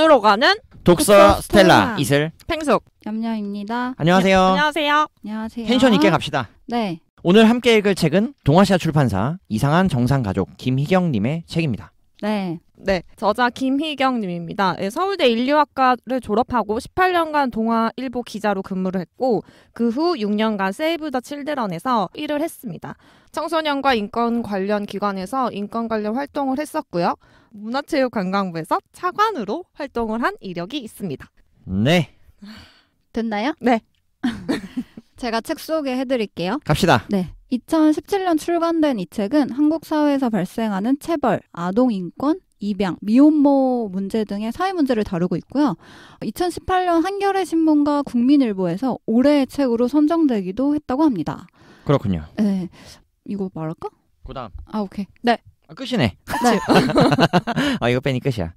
주로 가는 독서 스텔라 이슬 팽숙 염려입니다. 안녕하세요. 네, 안녕하세요. 안녕하세요. 텐션 있게 갑시다. 네. 오늘 함께 읽을 책은 동아시아 출판사 이상한 정상 가족 김희경님의 책입니다. 네. 네, 저자 김희경님입니다. 네, 서울대 인류학과를 졸업하고 18년간 동아일보 기자로 근무를 했고 그 후 6년간 세이브 더 칠드런에서 일을 했습니다. 청소년과 인권 관련 기관에서 인권 관련 활동을 했었고요. 문화체육관광부에서 차관으로 활동을 한 이력이 있습니다. 네. 됐나요? 네. 제가 책 소개해드릴게요. 갑시다. 네. 2017년 출간된 이 책은 한국 사회에서 발생하는 체벌, 아동 인권, 입양, 미혼모 문제 등의 사회 문제를 다루고 있고요. 2018년 한겨레 신문과 국민일보에서 올해의 책으로 선정되기도 했다고 합니다. 그렇군요. 네. 이거 말할까? 그다음. 아, 오케이. 네. 아, 끝이네. 네. 아, 이거 빼니 끝이야.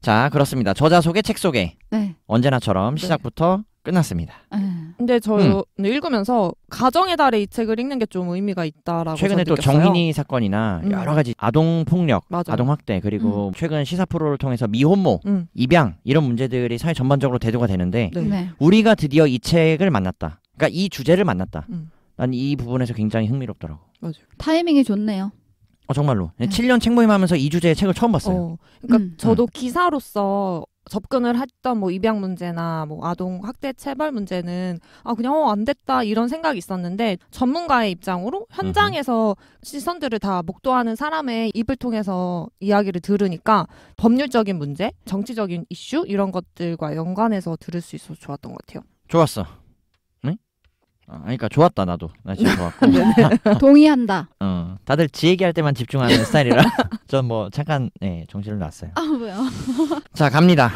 자, 그렇습니다. 저자 소개, 책 소개. 네. 언제나처럼 시작부터 네. 끝났습니다. 예. 근데 저 음. 읽으면서 가정의 달에 이 책을 읽는 게 좀 의미가 있다라고 최근에 또느 정인이 사건이나 음. 여러 가지 아동 폭력, 아동 학대 그리고 음. 최근 시사 프로를 통해서 미혼모, 음. 입양 이런 문제들이 사회 전반적으로 대두가 되는데 네. 네. 우리가 드디어 이 책을 만났다. 그러니까 이 주제를 만났다. 음. 난이 부분에서 굉장히 흥미롭더라고. 맞아 타이밍이 좋네요. 어 정말로 네. 7년 책모임하면서 이 주제의 책을 처음 봤어요. 어, 그러니까 음. 저도 음. 기사로서 접근을 했던 뭐 입양 문제나 뭐 아동 학대 체벌 문제는 아 그냥 어, 안 됐다 이런 생각이 있었는데 전문가의 입장으로 현장에서 시선들을 다 목도하는 사람의 입을 통해서 이야기를 들으니까 법률적인 문제, 정치적인 이슈 이런 것들과 연관해서 들을 수 있어서 좋았던 것 같아요. 좋았어. 아, 그러니까 좋았다 나도 나 진짜 좋았고 네, 네. 동의한다. 어, 다들 지 얘기할 때만 집중하는 스타일이라 전 뭐 잠깐 네, 정신을 놨어요. 아 왜요? 자 갑니다.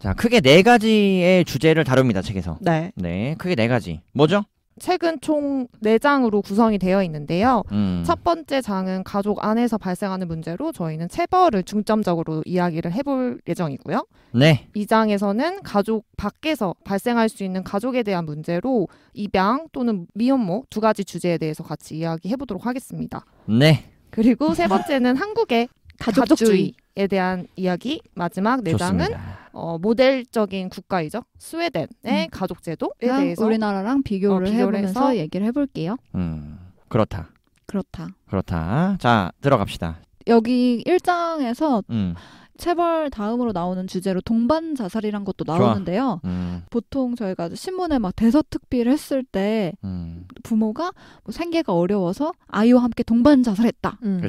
자 크게 네 가지의 주제를 다룹니다 책에서. 네. 네 크게 네 가지. 뭐죠? 최근 총 네장으로 구성이 되어 있는데요. 음. 첫 번째 장은 가족 안에서 발생하는 문제로 저희는 체벌을 중점적으로 이야기를 해볼 예정이고요. 네. 이장에서는 가족 밖에서 발생할 수 있는 가족에 대한 문제로 입양 또는 미혼모 두 가지 주제에 대해서 같이 이야기해 보도록 하겠습니다. 네. 그리고 세 번째는 한국의 가족주의. 에 대한 이야기 마지막 네장은 어, 모델적인 국가이죠 스웨덴의 음. 가족제도에 대해서 우리나라랑 비교를, 어, 비교를 해보면서 얘기를 해볼게요. 음 그렇다. 그렇다. 그렇다. 자 들어갑시다. 여기 1장에서 음. 체벌 다음으로 나오는 주제로 동반 자살이란 것도 나오는데요. 음. 보통 저희가 신문에 막 대서특필을 했을 때 음. 부모가 뭐 생계가 어려워서 아이와 함께 동반 자살했다. 음.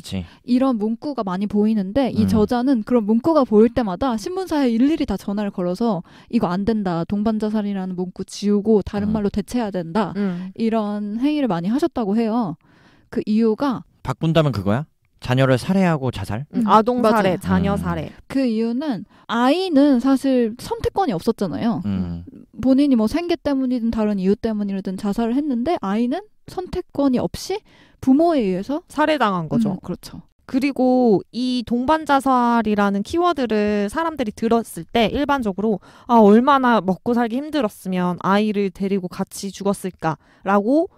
이런 문구가 많이 보이는데 이 음. 저자는 그런 문구가 보일 때마다 신문사에 일일이 다 전화를 걸어서 이거 안 된다. 동반 자살이라는 문구 지우고 다른 음. 말로 대체해야 된다. 음. 이런 행위를 많이 하셨다고 해요. 그 이유가 바꾼다면 그거야? 자녀를 살해하고 자살? 음, 음. 아동 살해, 맞아요. 음. 자녀 살해. 그 이유는 아이는 사실 선택권이 없었잖아요. 음. 본인이 뭐 생계 때문이든 다른 이유 때문이든 자살을 했는데 아이는 선택권이 없이 부모에 의해서 살해당한 거죠. 음, 그렇죠. 그리고 이 동반 자살이라는 키워드를 사람들이 들었을 때 일반적으로 아 얼마나 먹고 살기 힘들었으면 아이를 데리고 같이 죽었을까라고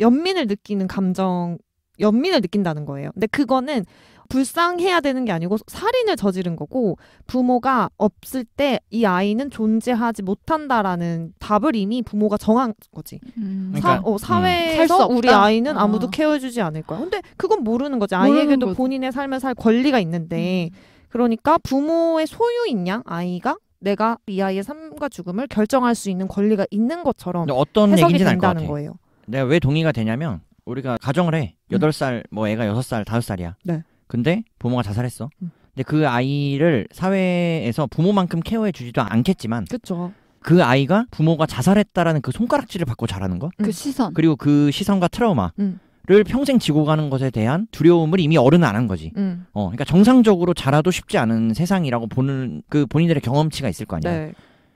연민을 느끼는 감정 연민을 느낀다는 거예요. 근데 그거는 불쌍해야 되는 게 아니고 살인을 저지른 거고 부모가 없을 때 이 아이는 존재하지 못한다라는 답을 이미 부모가 정한 거지. 음. 사, 그 어, 음. 사회에서 음. 우리 아이는 아무도 어. 케어해주지 않을 거야. 근데 그건 모르는 거지. 아이에게도 모르는 본인의 삶을 살 권리가 있는데 음. 그러니까 부모의 소유인 양 아이가 내가 이 아이의 삶과 죽음을 결정할 수 있는 권리가 있는 것처럼 어떤 해석이 된다는 거예요. 내가 왜 동의가 되냐면 우리가 가정을 해. 여덟 살 뭐 애가 여섯 살 다섯 살이야 네. 근데 부모가 자살했어. 음. 근데 그 아이를 사회에서 부모만큼 케어해 주지도 않겠지만 그쵸. 그 아이가 부모가 자살했다라는 그 손가락질을 받고 자라는 것. 음. 그 시선. 그리고 그 시선과 트라우마. 음. 를 평생 지고 가는 것에 대한 두려움을 이미 어른은 안 한 거지. 음. 어, 그러니까 정상적으로 자라도 쉽지 않은 세상이라고 보는 그 본인들의 경험치가 있을 거 아니야. 네.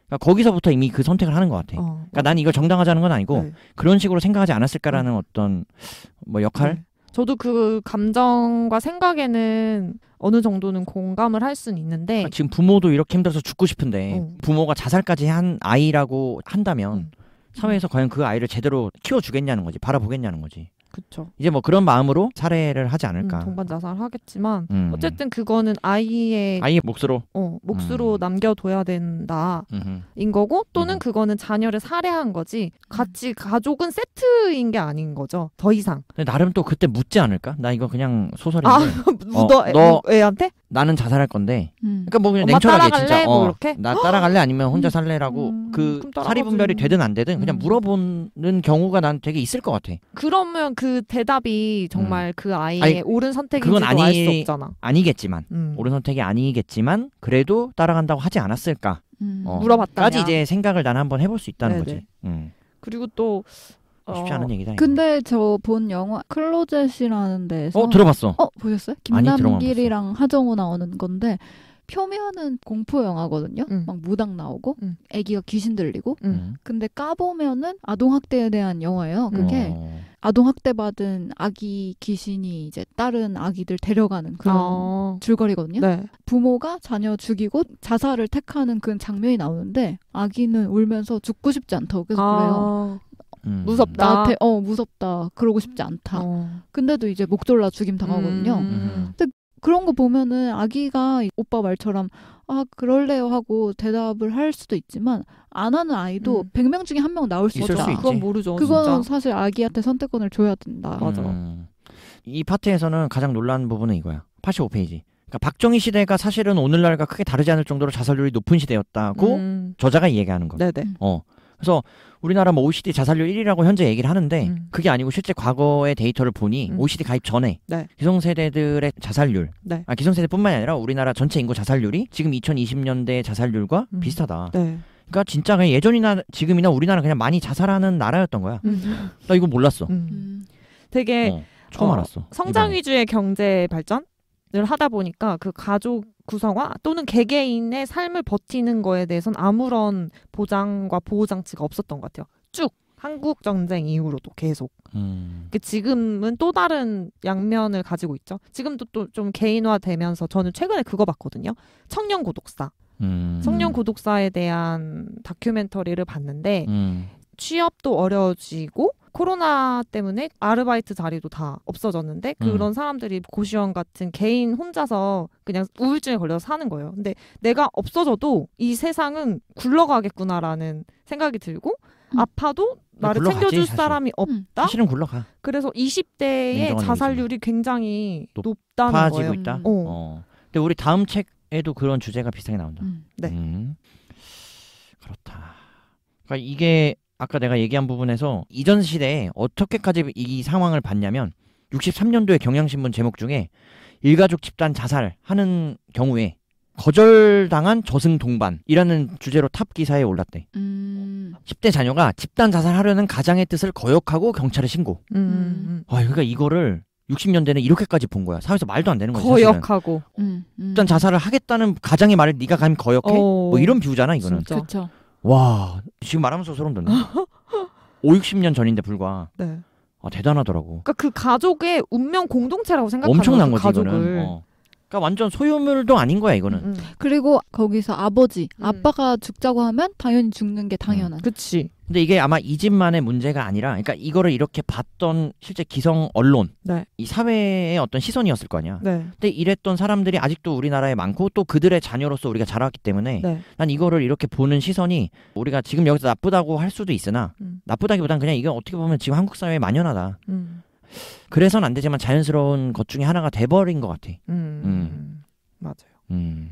그러니까 거기서부터 이미 그 선택을 하는 것 같아. 어, 그러니까 난 이걸 정당화하자는 건 아니고 네. 그런 식으로 생각하지 않았을까라는 음. 어떤 뭐 역할 네. 저도 그 감정과 생각에는 어느 정도는 공감을 할 수는 있는데 아, 지금 부모도 이렇게 힘들어서 죽고 싶은데 어. 부모가 자살까지 한 아이라고 한다면 음. 사회에서 과연 그 아이를 제대로 키워주겠냐는 거지 바라보겠냐는 거지 그쵸. 이제 뭐 그런 마음으로 살해를 하지 않을까. 음, 동반 자살 하겠지만 음. 어쨌든 그거는 아이의 아이의 몫으로 어, 몫으로 음. 남겨둬야 된다인 음흠. 거고 또는 음 그거는 자녀를 살해한 거지 음. 같이 가족은 세트인 게 아닌 거죠. 더 이상. 근데 나름 또 그때 묻지 않을까? 나 이거 그냥 소설인데. 아, 묻어 어, 너 애한테? 나는 자살할 건데. 음. 그러니까 뭐 그냥 냉철하게 진짜 뭐 어, 나 따라갈래 아니면 혼자 음. 살래라고 음, 그 사리 분별이 되든 안 되든 그냥 음. 물어보는 경우가 난 되게 있을 것 같아. 그러면 그 대답이 정말 음. 그 아이의 아니, 옳은 선택인지도 아니, 알수 없잖아. 아니겠지만 옳은 선택이 아니겠지만 그래도 따라간다고 하지 않았을까. 어, 물어봤다까지 이제 생각을 난 한번 해볼 수 있다는 네네. 거지. 그리고 또 쉽지 어, 않은 얘기다. 근데 저 본 영화 클로젯이라는 데서 어 들어봤어. 어 보셨어요? 김남길이랑 하정우 나오는 건데 표면은 공포 영화거든요. 음. 막 무당 나오고 음. 아기가 귀신 들리고. 음. 음. 근데 까보면은 아동 학대에 대한 영화예요. 그게 어. 아동 학대 받은 아기 귀신이 이제 다른 아기들 데려가는 그런 어. 줄거리거든요. 네. 부모가 자녀 죽이고 자살을 택하는 그 장면이 나오는데 아기는 울면서 죽고 싶지 않다고 계속 아. 그래요. 음. 무섭다. 나한테 어 무섭다. 그러고 싶지 않다. 어. 근데도 이제 목 졸라 죽임 당하거든요. 음. 음. 근데 그런 거 보면은 아기가 오빠 말처럼 아 그럴래요 하고 대답을 할 수도 있지만 안 하는 아이도 음. 100명 중에 한 명 나올 수 있다. 수 그건 모르죠. 그건 사실 아기한테 선택권을 줘야 된다. 맞아. 음. 이 파트에서는 가장 놀란 부분은 이거야. 85페이지. 그러니까 박정희 시대가 사실은 오늘날과 크게 다르지 않을 정도로 자살률이 높은 시대였다고 음. 저자가 얘기하는 거예요. 네네. 어. 그래서 우리나라 뭐 OECD 자살률 1위라고 현재 얘기를 하는데 음. 그게 아니고 실제 과거의 데이터를 보니 음. OECD 가입 전에 네. 기성세대들의 자살률, 네. 아 기성세대뿐만이 아니라 우리나라 전체 인구 자살률이 지금 2020년대 자살률과 음. 비슷하다. 네. 그러니까 진짜 그냥 예전이나 지금이나 우리나라 그냥 많이 자살하는 나라였던 거야. 음. 나 이거 몰랐어. 음. 되게 어. 처음 어, 알았어. 성장 이번에. 위주의 경제 발전? 을 하다 보니까 그 가족 구성화 또는 개개인의 삶을 버티는 거에 대해선 아무런 보장과 보호 장치가 없었던 것 같아요. 쭉 한국 전쟁 이후로도 계속. 음. 그 지금은 또 다른 양면을 가지고 있죠. 지금도 또 좀 개인화되면서 저는 최근에 그거 봤거든요. 청년 고독사. 음. 청년 고독사에 대한 다큐멘터리를 봤는데 음. 취업도 어려워지고 코로나 때문에 아르바이트 자리도 다 없어졌는데 음. 그런 사람들이 고시원 같은 개인 혼자서 그냥 우울증에 걸려서 사는 거예요. 근데 내가 없어져도 이 세상은 굴러가겠구나라는 생각이 들고 음. 아파도 아, 나를 챙겨줄 사실. 사람이 음. 없다. 사실은 굴러가. 그래서 20대의 자살률이 굉장히 높, 다는 거예요. 있다. 음. 어. 어. 근데 우리 다음 책에도 그런 주제가 비슷하게 나온다. 음. 네. 그렇다. 그러니까 이게 아까 내가 얘기한 부분에서 이전 시대에 어떻게까지 이 상황을 봤냐면 63년도에 경향신문 제목 중에 일가족 집단 자살하는 경우에 거절당한 저승 동반이라는 주제로 탑 기사에 올랐대. 음. 10대 자녀가 집단 자살하려는 가장의 뜻을 거역하고 경찰에 신고. 음. 음. 음, 음. 아, 그러니까 이거를 60년대는 이렇게까지 본 거야. 사회에서 말도 안 되는 거지. 거역하고. 음, 음. 일단 자살을 하겠다는 가장의 말을 네가 감히 거역해? 어... 뭐 이런 비유잖아, 이거는. 그렇죠. 와 지금 말하면서 소름 돋네. 5, 60년 전인데 불과. 네. 아 대단하더라고. 그러니까 그 가족의 운명 공동체라고 생각하는 엄청난 거지 가족을. 이거는. 어. 그러니까 완전 소유물도 아닌 거야 이거는. 음, 음. 그리고 거기서 아버지, 음. 아빠가 죽자고 하면 당연히 죽는 게 당연한. 음. 그치. 근데 이게 아마 이 집만의 문제가 아니라, 그러니까 이거를 이렇게 봤던 실제 기성 언론, 네. 이 사회의 어떤 시선이었을 거 아니야. 네. 근데 이랬던 사람들이 아직도 우리나라에 많고 또 그들의 자녀로서 우리가 자라왔기 때문에 네. 난 이거를 이렇게 보는 시선이 우리가 지금 여기서 나쁘다고 할 수도 있으나 음. 나쁘다기보단 그냥 이건 어떻게 보면 지금 한국 사회에 만연하다. 음. 그래서는 안 되지만 자연스러운 것 중에 하나가 돼버린 것 같아. 음, 음. 맞아요. 음.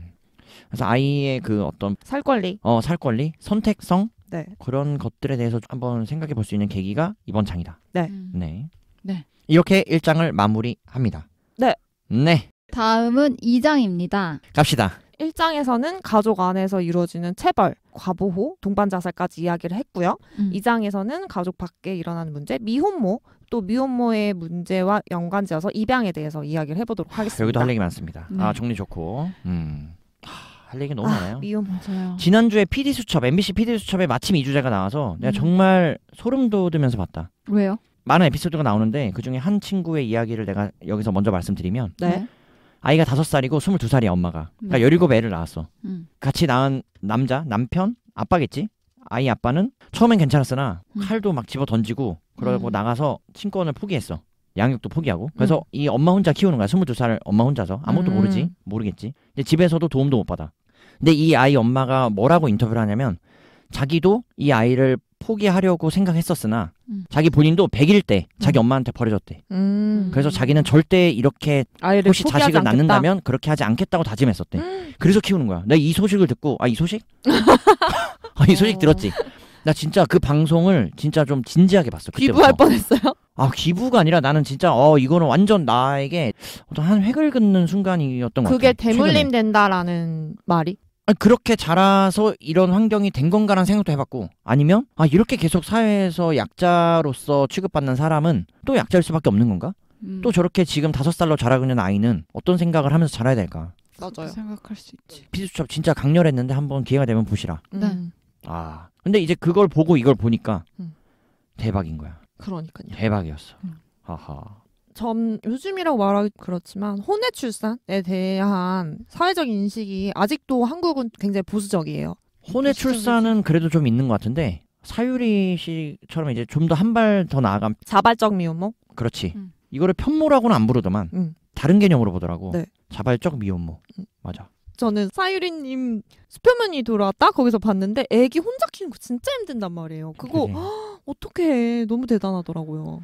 그래서 아이의 그 어떤 살 권리, 어, 살 권리, 선택성 네. 그런 것들에 대해서 한번 생각해 볼 수 있는 계기가 이번 장이다. 네. 음. 네. 네. 이렇게 1장을 마무리합니다. 네. 네. 다음은 2장입니다. 갑시다. 1장에서는 가족 안에서 이루어지는 체벌, 과보호, 동반 자살까지 이야기를 했고요. 음. 2장에서는 가족 밖에 일어나는 문제, 미혼모, 또 미혼모의 문제와 연관지어서 입양에 대해서 이야기를 해보도록 하겠습니다. 여기도 할 얘기 많습니다. 아, 네. 아 정리 좋고. 음. 할 얘기 너무 아, 많아요. 미혼모. 요 지난주에 PD 수첩, MBC PD 수첩에 마침 2주제가 나와서 내가 음. 정말 소름 돋으면서 봤다. 왜요? 많은 에피소드가 나오는데 그 중에 한 친구의 이야기를 내가 여기서 먼저 말씀드리면 네. 아이가 다섯 살이고 스물두 살이야 엄마가. 그러니까 음. 열일곱 애를 낳았어. 음. 같이 낳은 남자 남편 아빠겠지. 아이 아빠는 처음엔 괜찮았으나 음. 칼도 막 집어 던지고 그러고 음. 나가서 친권을 포기했어. 양육도 포기하고 음. 그래서 이 엄마 혼자 키우는 거야. 스물두 살을 엄마 혼자서 아무것도 음. 모르지 모르겠지. 근데 집에서도 도움도 못 받아. 근데 이 아이 엄마가 뭐라고 인터뷰를 하냐면 자기도 이 아이를 포기하려고 생각했었으나 음. 자기 본인도 100일 때 자기 음. 엄마한테 버려졌대. 음. 그래서 자기는 절대 이렇게 혹시 자식을 낳는다면 그렇게 하지 않겠다고 다짐했었대. 음. 그래서 키우는 거야. 내가 이 소식을 듣고 아 이 소식? 아이 소식 들었지. 나 진짜 그 방송을 진짜 좀 진지하게 봤어. 그때부터. 기부할 뻔했어요. 아 기부가 아니라 나는 진짜 어 이거는 완전 나에게 어떤 한 획을 긋는 순간이었던 것 같아. 그게 대물림 최근에. 된다라는 말이? 아, 그렇게 자라서 이런 환경이 된 건가라는 생각도 해봤고 아니면 아 이렇게 계속 사회에서 약자로서 취급받는 사람은 또 약자일 수밖에 없는 건가? 음. 또 저렇게 지금 다섯 살로 자라는 아이는 어떤 생각을 하면서 자라야 될까? 맞아요. 생각할 수 있지. 피수첩 진짜 강렬했는데 한번 기회가 되면 보시라. 네. 음. 아 근데 이제 그걸 보고 이걸 보니까 음. 대박인 거야. 그러니까요. 대박이었어. 음. 하하. 점 요즘이라고 말하기 그렇지만 혼외 출산에 대한 사회적 인식이 아직도 한국은 굉장히 보수적이에요. 혼외 출산은 그래도 좀 있는 것 같은데 사유리 씨처럼 이제 좀 더 한 발 더 나아간 자발적 미혼모. 그렇지. 음. 이거를 편모라고는 안 부르더만 음. 다른 개념으로 보더라고. 네. 자발적 미혼모. 음. 맞아. 저는 사유리님 수표면이 돌아왔다 거기서 봤는데 애기 혼자 키우는 거 진짜 힘든단 말이에요. 그거 어떻게 너무 대단하더라고요.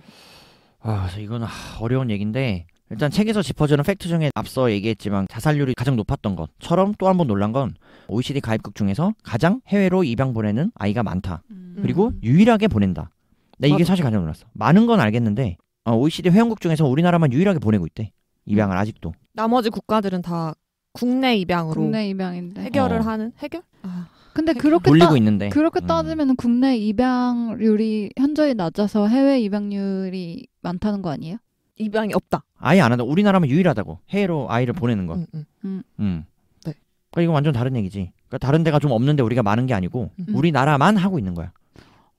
아, 이건 어려운 얘기인데 일단 책에서 짚어주는 팩트 중에 앞서 얘기했지만 자살률이 가장 높았던 것처럼 또 한 번 놀란 건 OECD 가입국 중에서 가장 해외로 입양 보내는 아이가 많다. 음. 그리고 유일하게 보낸다. 나 이게 사실 가장 놀랐어. 많은 건 알겠는데 어, OECD 회원국 중에서 우리나라만 유일하게 보내고 있대. 입양을 아직도. 나머지 국가들은 다 국내 입양으로 국내 입양인데 해결을 어. 하는 해결? 아. 근데 그렇게 돌리고 따, 있는데 그렇게 음. 따지면 국내 입양률이 현저히 낮아서 해외 입양률이 많다는 거 아니에요? 입양이 없다. 아예 안 한다. 우리나라면 유일하다고. 해외로 아이를 보내는 거. 음. 음. 음. 음. 네. 그러니까 이거 완전 다른 얘기지. 그러니까 다른 데가 좀 없는데 우리가 많은 게 아니고 음. 음. 우리나라만 하고 있는 거야.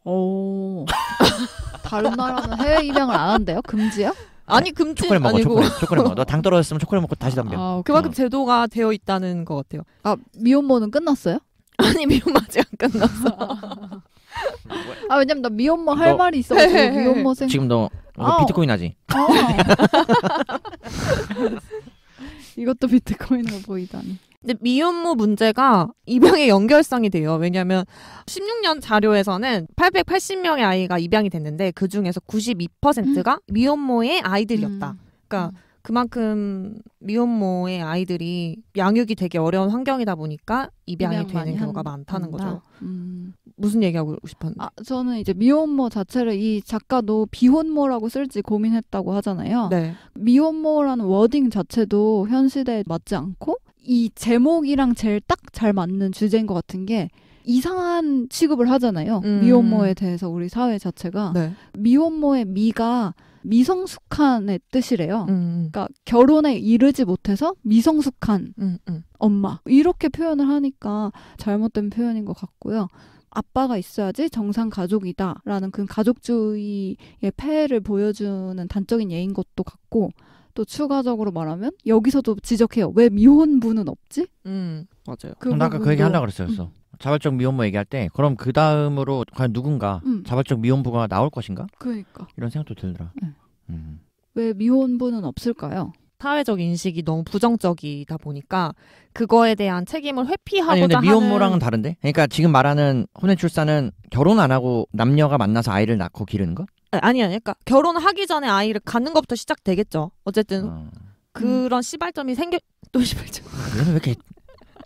오. 다른 나라는 해외 입양을 안 한대요? 금지요? 아니 네. 금지 초콜릿 먹어 아니고. 초콜릿 초콜릿 먹어 너 당 떨어졌으면 초콜릿 먹고 다시 담배 아, 그만큼 제도가 되어 있다는 것 같아요 아 미혼모는 끝났어요? 아니 미혼모 아직 끝났어 아 왜냐면 나 미혼모 할 너- 말이 있어가지고 미혼모 생 지금 너 어, 비트코인 하지. 어. 이것도 비트코인으로 보이다니. 근데 미혼모 문제가 입양의 연결성이 돼요. 왜냐하면 16년 자료에서는 880명의 아이가 입양이 됐는데 그 중에서 92%가 음. 미혼모의 아이들이었다. 음. 그러니까 음. 그만큼 미혼모의 아이들이 양육이 되게 어려운 환경이다 보니까 입양이 되는 경우가 많다는 거죠. 음. 무슨 얘기하고 싶었는데? 아, 저는 이제 미혼모 자체를 이 작가도 비혼모라고 쓸지 고민했다고 하잖아요. 네. 미혼모라는 워딩 자체도 현실에 맞지 않고 이 제목이랑 제일 딱 잘 맞는 주제인 것 같은 게 이상한 취급을 하잖아요. 음. 미혼모에 대해서 우리 사회 자체가 네. 미혼모의 미가 미성숙한의 뜻이래요. 음. 음. 그러니까 결혼에 이르지 못해서 미성숙한 음, 음, 엄마 이렇게 표현을 하니까 잘못된 표현인 것 같고요. 아빠가 있어야지 정상 가족이다라는 그 가족주의의 폐해를 보여주는 단적인 예인 것도 같고 또 추가적으로 말하면 여기서도 지적해요. 왜 미혼부는 없지? 음 맞아요. 그 아까 그 얘기 하려 그랬어요. 음. 자발적 미혼부 얘기할 때 그럼 그 다음으로 과연 누군가 음. 자발적 미혼부가 나올 것인가? 그러니까 이런 생각도 들더라. 네. 음. 왜 미혼부는 없을까요? 사회적 인식이 너무 부정적이다 보니까 그거에 대한 책임을 회피하고자 아니, 근데 미혼모랑은 하는... 다른데? 그러니까 지금 말하는 혼외 출산은 결혼 안 하고 남녀가 만나서 아이를 낳고 기르는 거? 아니 아니 그러니까 결혼하기 전에 아이를 갖는 것부터 시작되겠죠. 어쨌든 어. 그런 시발점이 생겨 또 시발점. 아, 왜 이렇게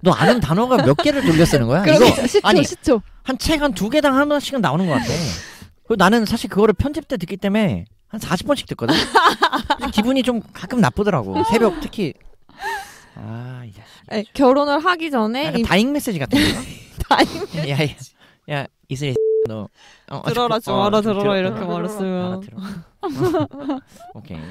너 아는 단어가 몇 개를 돌려 쓰는 거야? 이거 1초 아니 1초한 책 한 두 개당 하나씩은 나오는 것 같아. 나는 사실 그거를 편집 때 듣기 때문에 한 40번씩 듣거든. 기분이 좀 가끔 나쁘더라고. 새벽 특히. 아, 이 결혼을 하기 전에 약 임... 다잉 메시지 같은 거. 다잉 메시지. 야, 야, 야 이슬이 너 어, 들어라 그, 좀 어, 알아 들어라 이렇게 말했으면 오케이 네.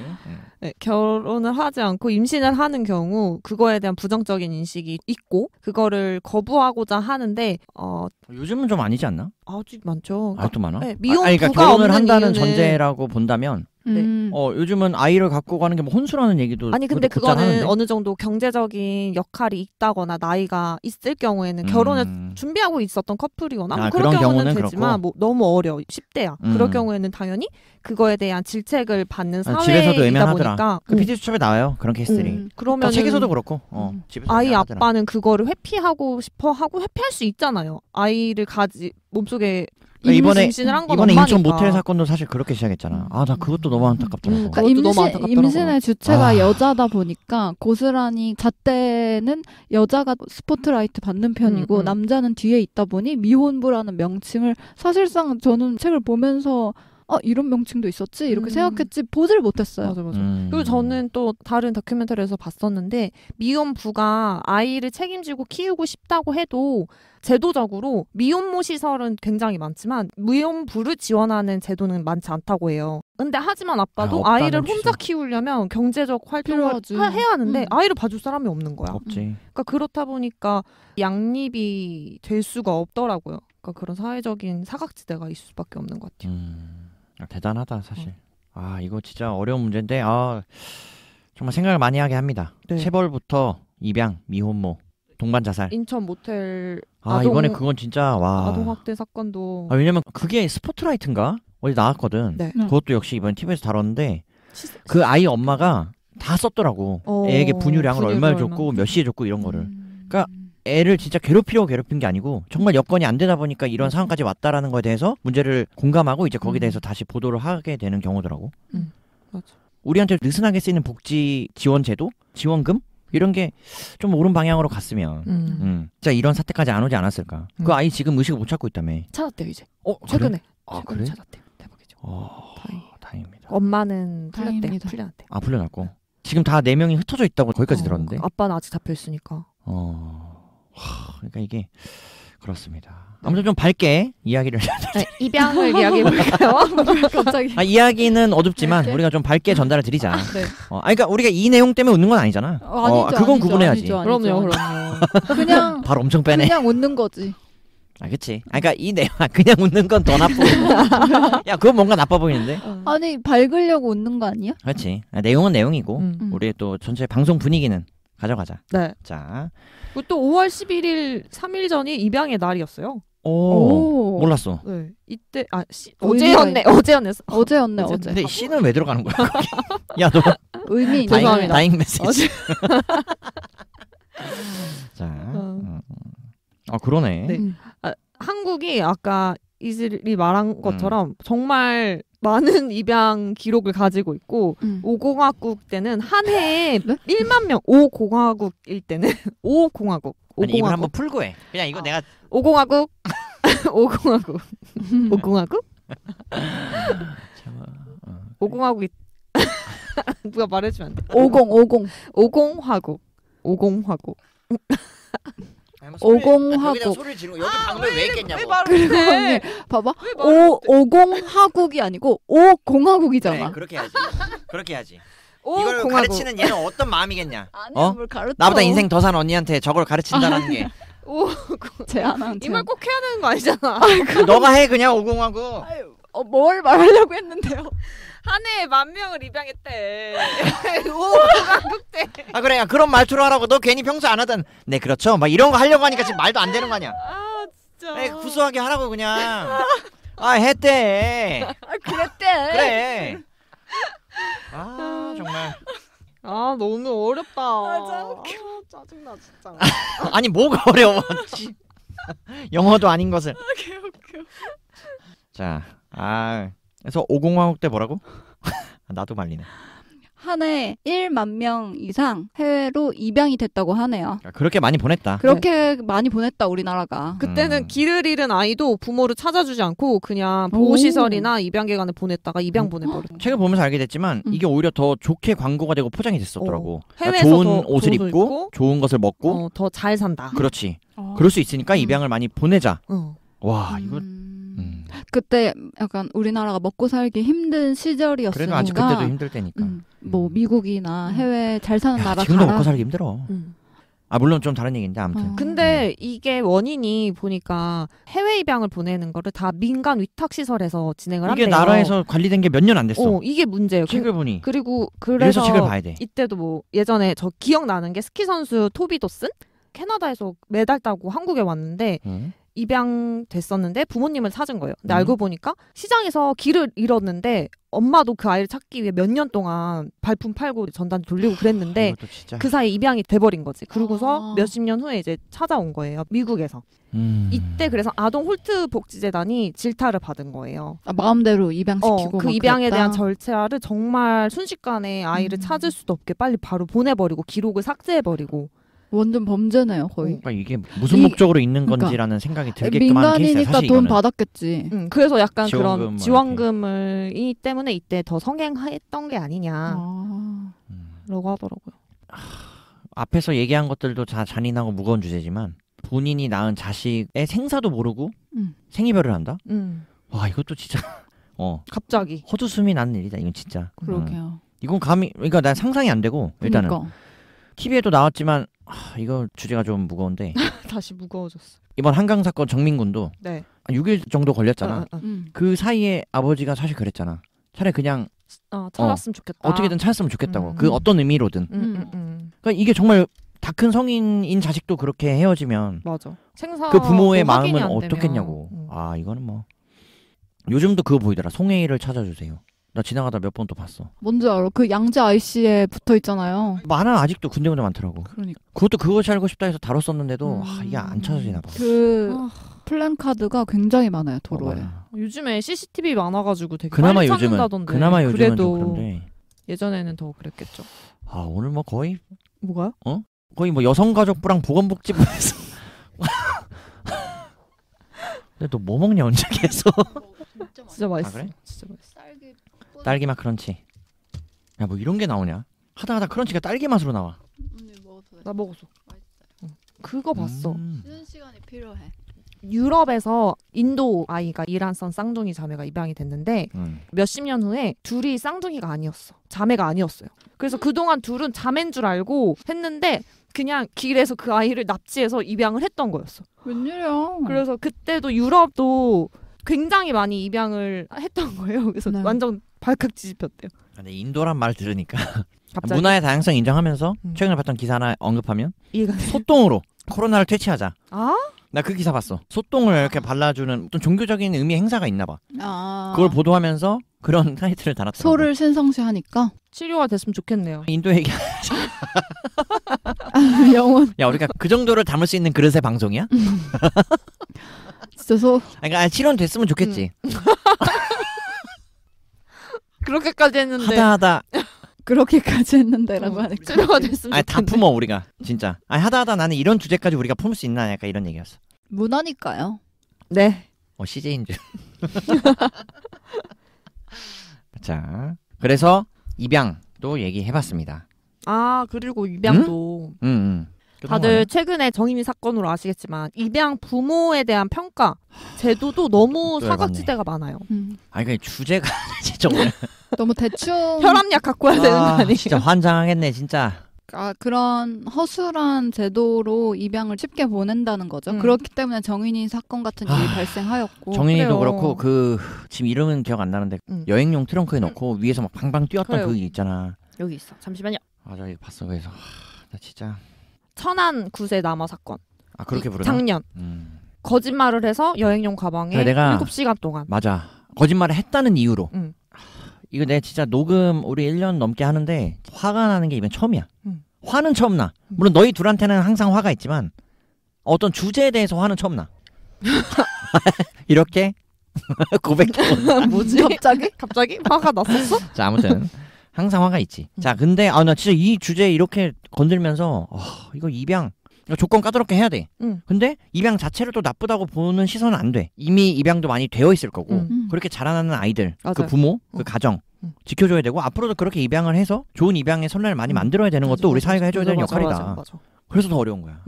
네, 결혼을 하지 않고 임신을 하는 경우 그거에 대한 부정적인 인식이 있고 그거를 거부하고자 하는데 어 요즘은 좀 아니지 않나? 아직 많죠. 그러니까 아직도 많아? 네, 미혼 아, 아니, 그러니까 결혼을 한다는 전제라고 본다면 네. 음. 어 요즘은 아이를 갖고 가는 게뭐 혼수라는 얘기도 아니 근데 그거는 하는데? 어느 정도 경제적인 역할이 있다거나 나이가 있을 경우에는 음. 결혼을 준비하고 있었던 커플이거나 뭐 아, 뭐 그런, 그런 경우는, 경우는 되지만 그렇고. 뭐 너무 어려 10대야 음. 그럴 경우에는 당연히 그거에 대한 질책을 받는 아, 집에서도 사회이다 외면하 보니까 그 음. PD 수첩에 나와요 그런 케이스들이. 음. 그러면 책에서도 그렇고. 어, 음. 집에서 아이 아빠는 그거를 회피하고 싶어 하고 회피할 수 있잖아요. 아이를 가지 몸속에 그러니까 이번에- 임신을 한건 이번에 인천 모텔 사건도 사실 그렇게 시작했잖아. 아 나 그것도 너무 안타깝더라고. 음, 그러니까 그것 너무 안타깝더라고 임신의 주체가 아. 여자다 보니까 고스란히 잣대는 여자가 스포트라이트 받는 편이고 음, 음. 남자는 뒤에 있다 보니 미혼부라는 명칭을 사실상 저는 책을 보면서 아 이런 명칭도 있었지 이렇게 음. 생각했지 보질 못했어요. 맞아 맞아. 음. 그리고 저는 또 다른 다큐멘터리에서 봤었는데 미혼부가 아이를 책임지고 키우고 싶다고 해도 제도적으로 미혼모 시설은 굉장히 많지만 미혼부를 지원하는 제도는 많지 않다고 해요. 근데 하지만 아빠도 아, 이를 혼자 키우려면 경제적 활동을 하 해야 하는데 음. 아이를 봐줄 사람이 없는 거야. 없지. 음. 그러니까 그렇다 보니까 양립이 될 수가 없더라고요. 그러니까 그런 사회적인 사각지대가 있을 수밖에 없는 것 같아요. 음. 대단하다 사실. 어. 아 이거 진짜 어려운 문제인데 아 정말 생각을 많이 하게 합니다. 네. 체벌부터 입양, 미혼모, 동반 자살. 인천 모텔 아 아동, 이번에 그건 진짜 와. 아동 학대 사건도. 아, 왜냐면 그게 스포트라이트인가 어디 나왔거든. 네. 네. 그것도 역시 이번 에 TV에서 다뤘는데 진그 아이 엄마가 다 썼더라고. 어, 애에게 분유량을 얼마를 줬고 몇 시에 줬고 이런 거를. 음... 그러니까 애를 진짜 괴롭히려고 괴롭힌 게 아니고 정말 여건이 안 되다 보니까 이런 음. 상황까지 왔다라는 거에 대해서 문제를 공감하고 이제 거기에 음. 대해서 다시 보도를 하게 되는 경우더라고. 음, 맞아. 우리한테 느슨하게 쓰이는 복지 지원 제도, 지원금 이런 게 좀 옳은 방향으로 갔으면 음. 음. 진짜 이런 사태까지 안 오지 않았을까. 음. 그 아이 지금 의식을 못 찾고 있다며. 찾았대요 이제. 어 최근에. 그래? 아 그래? 찾았대요. 대박이죠. 어, 다행. 다행입니다. 엄마는 풀렸대. 풀려났대. 아 풀려났고. 지금 다 네 명이 흩어져 있다고 거기까지 어, 들었는데. 아빠는 아직 잡혀 있으니까. 어. 그러니까 이게 그렇습니다. 아무튼 좀 밝게 이야기를 네, 입을 이야기해 볼까요? 갑자기. 아, 이야기는 어둡지만 밝게? 네. 우리가 좀 밝게 전달을 드리자. 아, 네. 어, 그러니까 우리가 이 내용 때문에 웃는 건 아니잖아. 어, 아니죠, 어, 그건 아니죠, 구분해야지. 아니죠, 그럼요, 그럼요. 그냥 발 엄청 빼네. 그냥 웃는 거지. 아, 그치. 아, 그니까 이 내용, 아, 그냥 웃는 건 더나쁘 야, 그건 뭔가 나빠 보이는데? 어. 아니, 밝으려고 웃는 거 아니야? 그렇 아, 내용은 내용이고, 음. 우리또 전체 방송 분위기는 가져가자. 네. 자. 또 5월 11일 3일 전이 입양의 날이었어요. 오, 오. 몰랐어. 네. 이때 아 씨, 어제였네. 어제였네. 어제였네. 어제. 어제. 근데 씨는 왜 들어가는 거야? 야, 너 의미 다잉, 다잉 메시지. 자. 어. 음. 아, 그러네. 네. 음. 아, 한국이 아까 이슬이 말한 것처럼 음. 정말 많은 입양 기록을 가지고 있고 음. 5공화국 때는 한 해에 네? 1만 명 5공화국일 때는 5공화국 5공화국 아니 이걸 한번 풀고 해 그냥 이거 아. 음. 어. 내가 5공화국 5공화국 5공화국 5공화국 누가 말해주면 안돼 50 50 5공화국 5공화국 오공화국. 아, 뭐 소리 지르고 여기 방금 왜, 왜 했겠냐고. 그리고 언니 봐봐. 오 오공화국이 아니고 오공화국이잖아. 그 그렇게 해야지. 그렇게 해야지. 이걸 공화국. 가르치는 얘는 어떤 마음이겠냐? 아니, 어? 나보다 인생 더 산 언니한테 저걸 가르친다는 게. 오, 제안한 이말 꼭 해야 되는 거 아니잖아. 아이, 너가 해 그냥 오공화국. 아유. 어, 뭘 말하려고 했는데요. 한 해에 만 명을 입양했대. 한국대. 아 그래 그런 말투로 하라고 너 괜히 평소 안 하던 네 그렇죠 막 이런 거 하려고 하니까 지금 말도 안 되는 거 아니야. 아 진짜. 에이, 네, 구수하게 하라고 그냥. 아 했대. 아 그랬대. 그래. 아 정말. 아 너무 어렵다. 맞아. 아, 짜증나 진짜. 아니 뭐가 어려워. 영어도 아닌 것을. 오케이 아, 오자 아, 그래서 오공화국때 뭐라고? 나도 말리네. 한 해 1만 명 이상 해외로 입양이 됐다고 하네요. 아, 그렇게 많이 보냈다. 그렇게 많이 보냈다 우리나라가. 그때는 음. 길을 잃은 아이도 부모를 찾아주지 않고 그냥 보호시설이나 입양기관에 보내다가 입양 음. 보내버렸다. 책을 보면서 알게 됐지만 음. 이게 오히려 더 좋게 광고가 되고 포장이 됐었더라고. 어. 그러니까 좋은 옷을 입고, 입고, 좋은 것을 먹고 어, 더잘 산다. 그렇지. 어. 그럴 수 있으니까 음. 입양을 많이 보내자. 어. 와 음. 이거 그때 약간 우리나라가 먹고 살기 힘든 시절이었으니까. 그래도 아직 그때도 힘들 때니까. 음, 뭐 음. 미국이나 음. 해외 잘 사는 야, 나라 지금도 가라. 먹고 살기 힘들어. 음. 아 물론 좀 다른 얘기인데 아무튼. 어. 근데 이게 원인이 보니까 해외 입양을 보내는 거를 다 민간 위탁 시설에서 진행을 한대요. 나라에서 관리된 게 몇 년 안 됐어. 어, 이게 문제예요. 그 책을 보니. 그리고 그래서 책을 봐야 돼. 이때도 뭐 예전에 저 기억나는 게 스키 선수 토비 도슨 캐나다에서 메달 따고 한국에 왔는데 음? 입양됐었는데 부모님을 찾은 거예요. 근데 음. 알고 보니까 시장에서 길을 잃었는데 엄마도 그 아이를 찾기 위해 몇 년 동안 발품 팔고 전단 돌리고 아, 그랬는데 그 사이 에 입양이 돼버린 거지. 그러고서 아. 몇십 년 후에 이제 찾아온 거예요. 미국에서. 음. 이때 그래서 아동 홀트 복지재단이 질타를 받은 거예요. 아, 마음대로 입양시키고 어, 그 입양에 그랬다? 대한 절차를 정말 순식간에 아이를 음. 찾을 수도 없게 빨리 바로 보내버리고 기록을 삭제해버리고 완전 범죄네요 거의. 그러니까 이게 무슨 목적으로 있는 그러니까 생각이 들게끔 하는 케이스야 민간이니까 돈 받았겠지. 음, 그래서 약간 지원금 그런 지원금을 이 때문에 이때 더 성행했던 게 아니냐라고 아. 하더라고요. 앞에서 얘기한 것들도 다 잔인하고 무거운 주제지만 본인이 낳은 자식의 생사도 모르고 음. 생이별을 한다? 음, 와 이것도 진짜 어 갑자기. 허드숨이 나는 일이다 이건 진짜. 그러게요. 음. 이건 감히 그러니까 난 상상이 안 되고 일단은 그러니까. TV에도 나왔지만 아, 이거 주제가 좀 무거운데 다시 무거워졌어. 이번 한강 사건 정민군도 네. 한 6일 정도 걸렸잖아. 아, 아, 음. 그 사이에 아버지가 사실 그랬잖아. 차라리 그냥 어, 찾았으면 좋겠다. 어떻게든 찾았으면 좋겠다고. 음. 그 어떤 의미로든. 음, 음, 음. 그러니까 이게 정말 다 큰 성인인 자식도 그렇게 헤어지면 맞아. 생사 그 부모의 뭐 마음은 어떻겠냐고. 음. 아 이거는 뭐 요즘도 그거 보이더라. 송혜일을 찾아주세요. 나 지나가다 몇 번 또 봤어. 뭔지 알아? 그 양재 IC에 붙어 있잖아요. 많아 뭐 아직도 군데군데 많더라고. 그러니까. 그것도 그것이 알고 싶다 해서 다뤘었는데도 아, 음. 아, 이게 안 찾아지나 봐. 그 아. 플랜 카드가 굉장히 많아요 아, 도로에. 어, 요즘에 CCTV 많아가지고 되게 그나마 빨리 요즘은, 찾는다던데. 그나마 요즘은 그래도 예전에는 더 그랬겠죠. 아 오늘 뭐 거의 뭐가? 어? 거의 뭐 여성가족부랑 보건복지부에서. 근데 너뭐 먹냐 언제 계속? 진짜 맛있어. 아, 그래? 진짜 맛있어. 딸기맛 크런치 야뭐 이런 게 나오냐 하다하다 크런치가 딸기맛으로 나와 오늘 먹었어. 나 먹었어. 그거 음. 봤어. 음. 쉬는 시간이 필요해. 유럽에서 인도 아이가 이란산 쌍둥이 자매가 입양이 됐는데 음. 몇십 년 후에 둘이 쌍둥이가 아니었어. 자매가 아니었어요. 그래서 그동안 둘은 자매인 줄 알고 했는데 그냥 길에서 그 아이를 납치해서 입양을 했던 거였어. 웬일이야? 그래서 그때도 유럽도 굉장히 많이 입양을 했던 거예요. 그래서 네. 완전 발칵 뒤집혔대요. 아, 근데 인도란 말 들으니까 갑자기? 문화의 다양성 인정하면서 음. 최근에 봤던 기사 하나 언급하면 소똥으로 코로나를 퇴치하자. 아? 나 그 기사 봤어. 소똥을 이렇게 발라주는 어떤 종교적인 의미 행사가 있나 봐. 아. 그걸 보도하면서 그런 타이틀을 달았다. 소를 신성시하니까 치료가 됐으면 좋겠네요. 인도 얘기. 영혼. 야 우리가 그 정도를 담을 수 있는 그릇의 방송이야? 음. 진짜 소. 그러니까 아, 실현 됐으면 좋겠지. 음. 그렇게까지 했는데 하다 하다 그렇게까지 했는데라고 하는 줄여가 됐습니다. 아다 품어 우리가 진짜. 아 하다 하다 나는 이런 주제까지 우리가 품을 수 있나 약간 이런 얘기였어. 문화니까요. 네. 어 CJ인 줄. 자 그래서 입양도 얘기해봤습니다. 아 그리고 입양도. 음, 음. 음. 다들 최근에 정인이 사건으로 아시겠지만 입양 부모에 대한 평가 제도도 너무 네, 사각지대가 많아요. 음. 아니 그냥 주제가 진짜 너무 대충 혈압약 갖고 와야 되는 거 아, 니에요 진짜 환장하겠네 진짜. 아, 그런 허술한 제도로 입양을 쉽게 보낸다는 거죠. 음. 그렇기 때문에 정인이 사건 같은 일이 아, 발생하였고. 정인이도 그래요. 그렇고 그 지금 이름은 기억 안 나는데 음. 여행용 트렁크에 넣고 음. 위에서 막 방방 뛰었던 그게 있잖아. 여기 있어. 잠시만요. 맞아 이거 봤어. 그래서 하, 나 진짜 천안 구세 남아 사건. 아 그렇게 부르나? 작년. 음. 거짓말을 해서 여행용 가방에 내가- 7시간 동안. 맞아. 거짓말을 했다는 이유로. 음. 이거 내가 진짜 녹음 우리 1년 넘게 하는데 화가 나는 게 이번 처음이야. 음. 화는 처음 나. 물론 너희 둘한테는 항상 화가 있지만 어떤 주제에 대해서 화는 처음 나. 이렇게 고백해. 뭐지? 갑자기? 갑자기? 화가 났었어? 자 아무튼 항상 화가 있지. 음. 자, 근데 아 나 진짜 이 주제 이렇게 건들면서 어, 이거 입양 조건 까다롭게 해야 돼. 음. 근데 입양 자체를 또 나쁘다고 보는 시선은 안 돼. 이미 입양도 많이 되어 있을 거고 음. 음. 그렇게 자라나는 아이들, 그 맞아요. 그 부모, 그 어. 가정 음. 지켜줘야 되고 앞으로도 그렇게 입양을 해서 좋은 입양의 선례를 많이 만들어야 되는 것도 맞아, 우리 사회가 해줘야 되는 역할이다. 맞아, 맞아. 그래서 더 어려운 거야.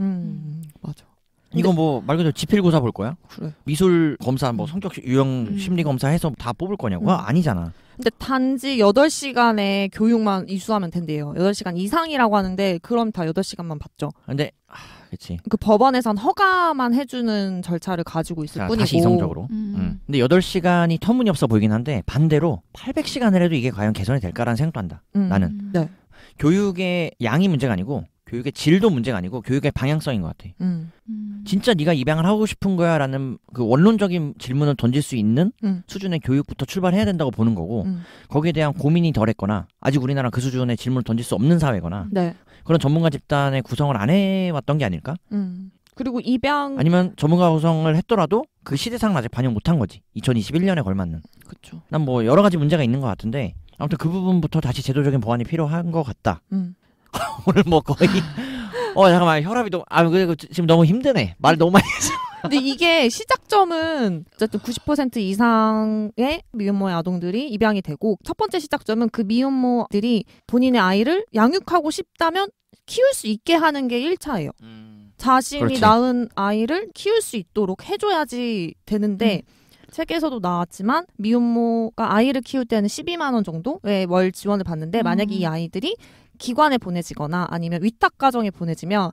맞아. 이거 뭐말 그대로 지필고사 볼 거야? 그래. 미술 검사 뭐 성격 유형 음. 심리 검사 해서 다 뽑을 거냐고? 음. 아니잖아. 근데 단지 8시간의 교육만 이수하면 된대요. 8시간 이상이라고 하는데 그럼 다 8시간만 받죠. 근데 아, 그치. 그 법원에선 허가만 해주는 절차를 가지고 있을 자, 뿐이고. 다시 이성적으로. 음. 음. 근데 8시간이 터무니없어 보이긴 한데 반대로 800시간을 해도 이게 과연 개선이 될까라는 생각도 한다. 음. 나는. 네. 교육의 양이 문제가 아니고 교육의 질도 문제가 아니고 교육의 방향성인 것 같아. 음. 음. 진짜 네가 입양을 하고 싶은 거야라는 그 원론적인 질문을 던질 수 있는 음. 수준의 교육부터 출발해야 된다고 보는 거고 음. 거기에 대한 고민이 덜했거나 아직 우리나라 그 수준의 질문을 던질 수 없는 사회거나 네. 그런 전문가 집단의 구성을 안 해왔던 게 아닐까? 음. 그리고 입양 아니면 전문가 구성을 했더라도 그 시대상을 아직 반영 못한 거지. 2021년에 걸맞는. 그렇죠. 난뭐 여러 가지 문제가 있는 것 같은데 아무튼 그 부분부터 다시 제도적인 보완이 필요한 것 같다. 음. 오늘 뭐 거의 어 잠깐만 혈압이 너무 아 그리고 지금 너무 힘드네 말 너무 많이 해서 근데 이게 시작점은 어쨌든 90% 이상의 미혼모의 아동들이 입양이 되고 첫 번째 시작점은 그 미혼모들이 본인의 아이를 양육하고 싶다면 키울 수 있게 하는 게 1차예요. 음, 자신이 그렇지. 낳은 아이를 키울 수 있도록 해줘야지 되는데 음. 책에서도 나왔지만 미혼모가 아이를 키울 때는 12만 원 정도의 예, 월 지원을 받는데 만약 음. 이 아이들이 기관에 보내지거나 아니면 위탁 가정에 보내지면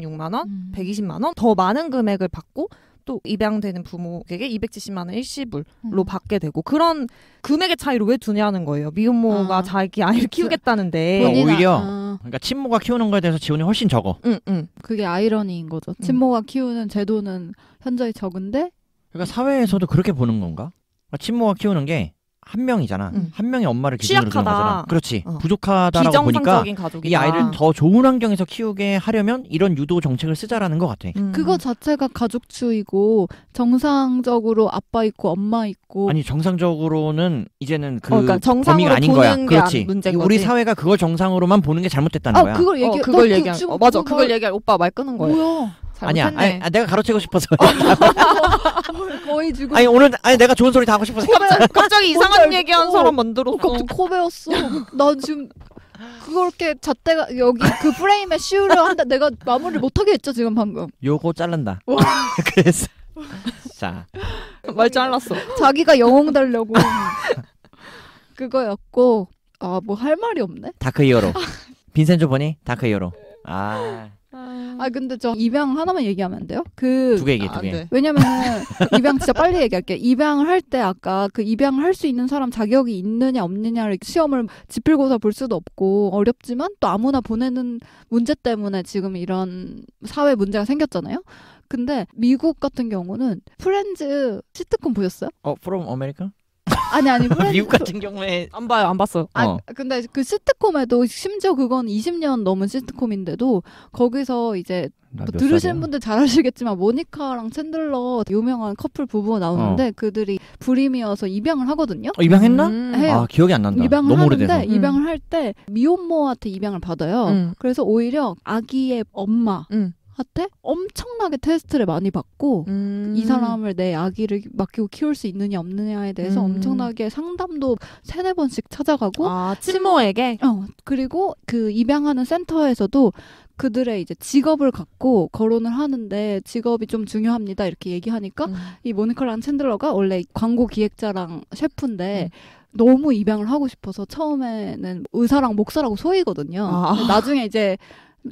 166만 원, 음. 120만 원 더 많은 금액을 받고 또 입양되는 부모에게 270만 원 일시불로 음. 받게 되고 그런 금액의 차이로왜 두냐는 거예요. 미혼모가 아. 자기 아이를 그 키우겠다는데 그, 오히려 아. 그러니까 친모가 키우는 거에 대해서 지원이 훨씬 적어. 응, 응. 그게 아이러니인 거죠. 친모가 키우는 제도는 현저히 적은데 그러니까 사회에서도 그렇게 보는 건가? 그러니까 친모가 키우는 게한 명이잖아. 음. 한 명의 엄마를 기준으로 두는 거잖아. 그렇지. 어. 부족하다라고 보니까 가족이다. 이 아이를 더 좋은 환경에서 키우게 하려면 이런 유도 정책을 쓰자라는 것 같아. 음. 그거 자체가 가족주의고 정상적으로 아빠 있고 엄마 있고 아니 정상적으로는 이제는 그 어, 그러니까 정상으로 범위가 아닌 거야. 그렇지. 우리 사회가 그걸 정상으로만 보는 게 잘못됐다는 어, 거야. 그걸 얘기 어, 어 그걸 그 얘기한 어, 맞아. 그걸, 그걸 얘기할 오빠 말 끄는 거야. 뭐야? 아니야. 아니, 아, 내가 가로채고 싶어서. 어. 거의 지 아니 오늘 아니 내가 좋은 소리 다 하고 싶어서. 갑자기 이상한 얘기한 어, 사람 만들었어. 코 베었어. 나 지금 그렇게 잣대가 여기 그 프레임에 씌우 한다. 내가 마무리 못하게 했죠 지금 방금. 요거 자른다. 그래서 자말 잘랐어. 자기가 영웅 달려고 그거였고 아 뭐 할 말이 없네. 다크 히어로. 빈센조 보니 다크 히어로. 아아 근데 저 입양 하나만 얘기하면 안 돼요? 그 두 개 얘기해 아, 개. 네. 왜냐면은 입양 진짜 빨리 얘기할게. 요 입양을 할 때 아까 그 입양을 할 수 있는 사람 자격이 있느냐 없느냐를 시험을 지필고사 볼 수도 없고 어렵지만 또 아무나 보내는 문제 때문에 지금 이런 사회 문제가 생겼잖아요. 근데 미국 같은 경우는 프렌즈 시트콤 보셨어요? 어, From America? 아니 아니 프렌즈 미국 같은 경우에 안 봐요, 안 봤어. 어. 아, 어. 근데 그 시트콤에도 심지어 그건 20년 넘은 시트콤인데도 거기서 이제 뭐 들으시는 분들 잘 아시겠지만 모니카랑 챈들러 유명한 커플 부부가 나오는데 어. 그들이 불임이어서 입양을 하거든요. 어, 입양했나? 음. 음. 해요. 아 기억이 안 난다. 입양을 너무 하는데 오래돼서. 입양을 음. 할때 미혼모한테 입양을 받아요. 음. 그래서 오히려 아기의 엄마 음. 한테 엄청나게 테스트를 많이 받고 음. 이 사람을 내 아기를 맡기고 키울 수 있느냐 없느냐에 대해서 음. 엄청나게 상담도 세네 번씩 찾아가고 아, 친모에게 어 그리고 그 입양하는 센터에서도 그들의 이제 직업을 갖고 거론을 하는데 직업이 좀 중요합니다 이렇게 얘기하니까 음. 이 모니카랑 챈들러가 원래 광고 기획자랑 셰프인데 음. 너무 입양을 하고 싶어서 처음에는 의사랑 목사라고 소이거든요. 아. 나중에 이제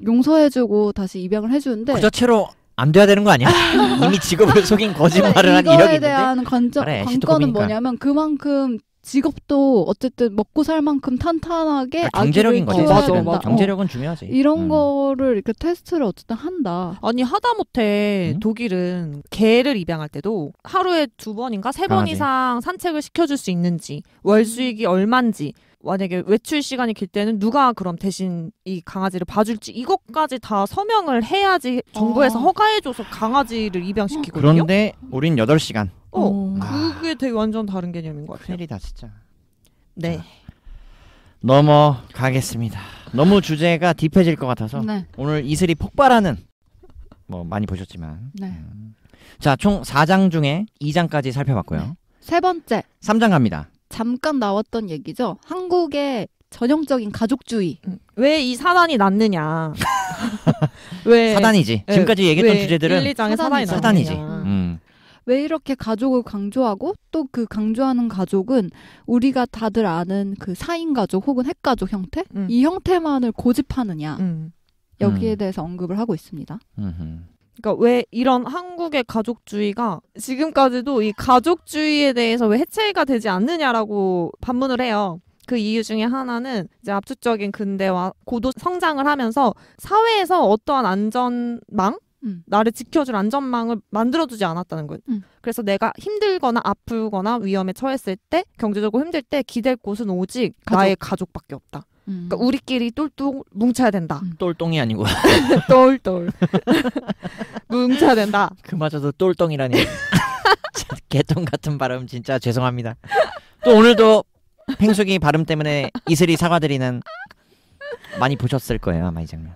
용서해주고 다시 입양을 해주는데 그 자체로 안 돼야 되는 거 아니야? 이미 직업을 속인 거짓말을 그러니까 한 이력인데. 이거에 대한 관점, 그래, 관건은 뭐냐면 그만큼 직업도 어쨌든 먹고 살 만큼 탄탄하게 아, 경제력인 거지 사실 맞아, 맞아. 경제력은 중요하지 어, 이런 음. 거를 이렇게 테스트를 어쨌든 한다 아니 하다못해 음? 독일은 개를 입양할 때도 하루에 두 번인가 세번 아, 네. 이상 산책을 시켜줄 수 있는지 월 수익이 얼만지 만약에 외출 시간이 길 때는 누가 그럼 대신 이 강아지를 봐줄지 이것까지 다 서명을 해야지 정부에서 아. 허가해줘서 강아지를 입양시키거든요. 그런데 우린 8시간. 어, 아. 그게 되게 완전 다른 개념인 것 같아요. 큰일이다 진짜. 네. 넘어가겠습니다. 너무 주제가 딥해질 것 같아서 네. 오늘 이슬이 폭발하는 뭐 많이 보셨지만 네. 음. 자총 4장 중에 2장까지 살펴봤고요. 네. 세 번째 3장 갑니다. 잠깐 나왔던 얘기죠. 한국의 전형적인 가족주의. 음, 왜이 사단이 났느냐. 왜 사단이지. 예. 지금까지 얘기했던 주제들은 1, 2장에 사단이, 사단이 지 음. 음. 왜 이렇게 가족을 강조하고 또 그 강조하는 가족은 우리가 다들 아는 그 사인 가족 혹은 핵 가족 형태 음. 이 형태만을 고집하느냐 음. 여기에 음. 대해서 언급을 하고 있습니다. 음흠. 그러니까 왜 이런 한국의 가족주의가 지금까지도 이 가족주의에 대해서 왜 해체가 되지 않느냐라고 반문을 해요. 그 이유 중에 하나는 이제 압축적인 근대와 고도 성장을 하면서 사회에서 어떠한 안전망 음. 나를 지켜줄 안전망을 만들어주지 않았다는 거예요. 음. 그래서 내가 힘들거나 아프거나 위험에 처했을 때 경제적으로 힘들 때 기댈 곳은 오직 가족. 나의 가족밖에 없다. 음. 그러니까 우리끼리 똘똘 뭉쳐야 된다. 음. 똘똥이 아니고 똘똘 뭉쳐야 된다. 그마저도 똘똥이라니. 개똥 같은 발음 진짜 죄송합니다. 또 오늘도 팽수기 발음 때문에 이슬이 사과드리는 많이 보셨을 거예요 아마 이 장면.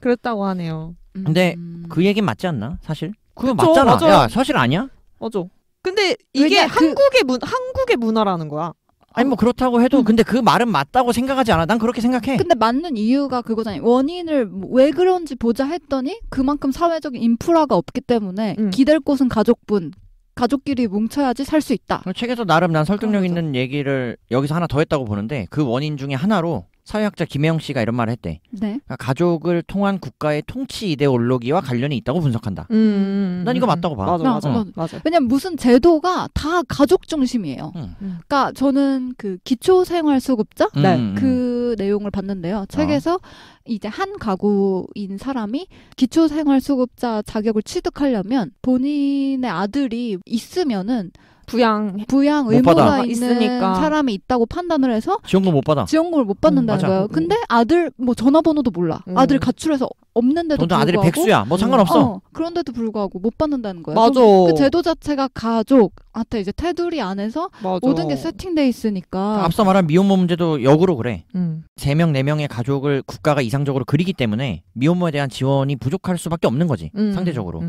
그랬다고 하네요. 음. 근데 그 얘긴 맞지 않나 사실? 그거 그쵸, 맞잖아. 맞아. 야 사실 아니야? 맞아. 근데 이게 그 한국의 그... 문 한국의 문화라는 거야. 아니 뭐 그렇다고 해도 음. 근데 그 말은 맞다고 생각하지 않아. 난 그렇게 생각해. 근데 맞는 이유가 그거잖아요. 원인을 뭐 왜 그런지 보자 했더니 그만큼 사회적인 인프라가 없기 때문에 음. 기댈 곳은 가족분 가족끼리 뭉쳐야지 살 수 있다. 책에서 나름 난 설득력 아, 있는 얘기를 여기서 하나 더 했다고 보는데 그 원인 중에 하나로 사회학자 김혜영 씨가 이런 말을 했대. 네. 그러니까 가족을 통한 국가의 통치 이데올로기와 관련이 있다고 분석한다. 음, 난 이거 맞다고 봐. 맞아, 맞아, 어. 어. 맞아. 왜냐면 무슨 제도가 다 가족 중심이에요. 음. 그러니까 저는 그 기초생활수급자 음. 네. 그 내용을 봤는데요. 책에서 어. 이제 한 가구인 사람이 기초생활수급자 자격을 취득하려면 본인의 아들이 있으면은 부양 부양 의무가 있으니까 사람이 있다고 판단을 해서 지원금 못 받아. 지원금을 못 받는다는 음, 거예요. 근데 음. 아들 뭐 전화번호도 몰라. 음. 아들 가출해서 없는데도 불구하고 아들이 백수야. 뭐 상관없어. 어, 그런데도 불구하고 못 받는다는 거예요. 맞아. 그 제도 자체가 가족한테 이제 테두리 안에서 맞아. 모든 게 세팅돼 있으니까. 그러니까 앞서 말한 미혼모 문제도 역으로 그래. 음. 세 명, 네명의 가족을 국가가 이상적으로 그리기 때문에 미혼모에 대한 지원이 부족할 수밖에 없는 거지. 음. 상대적으로.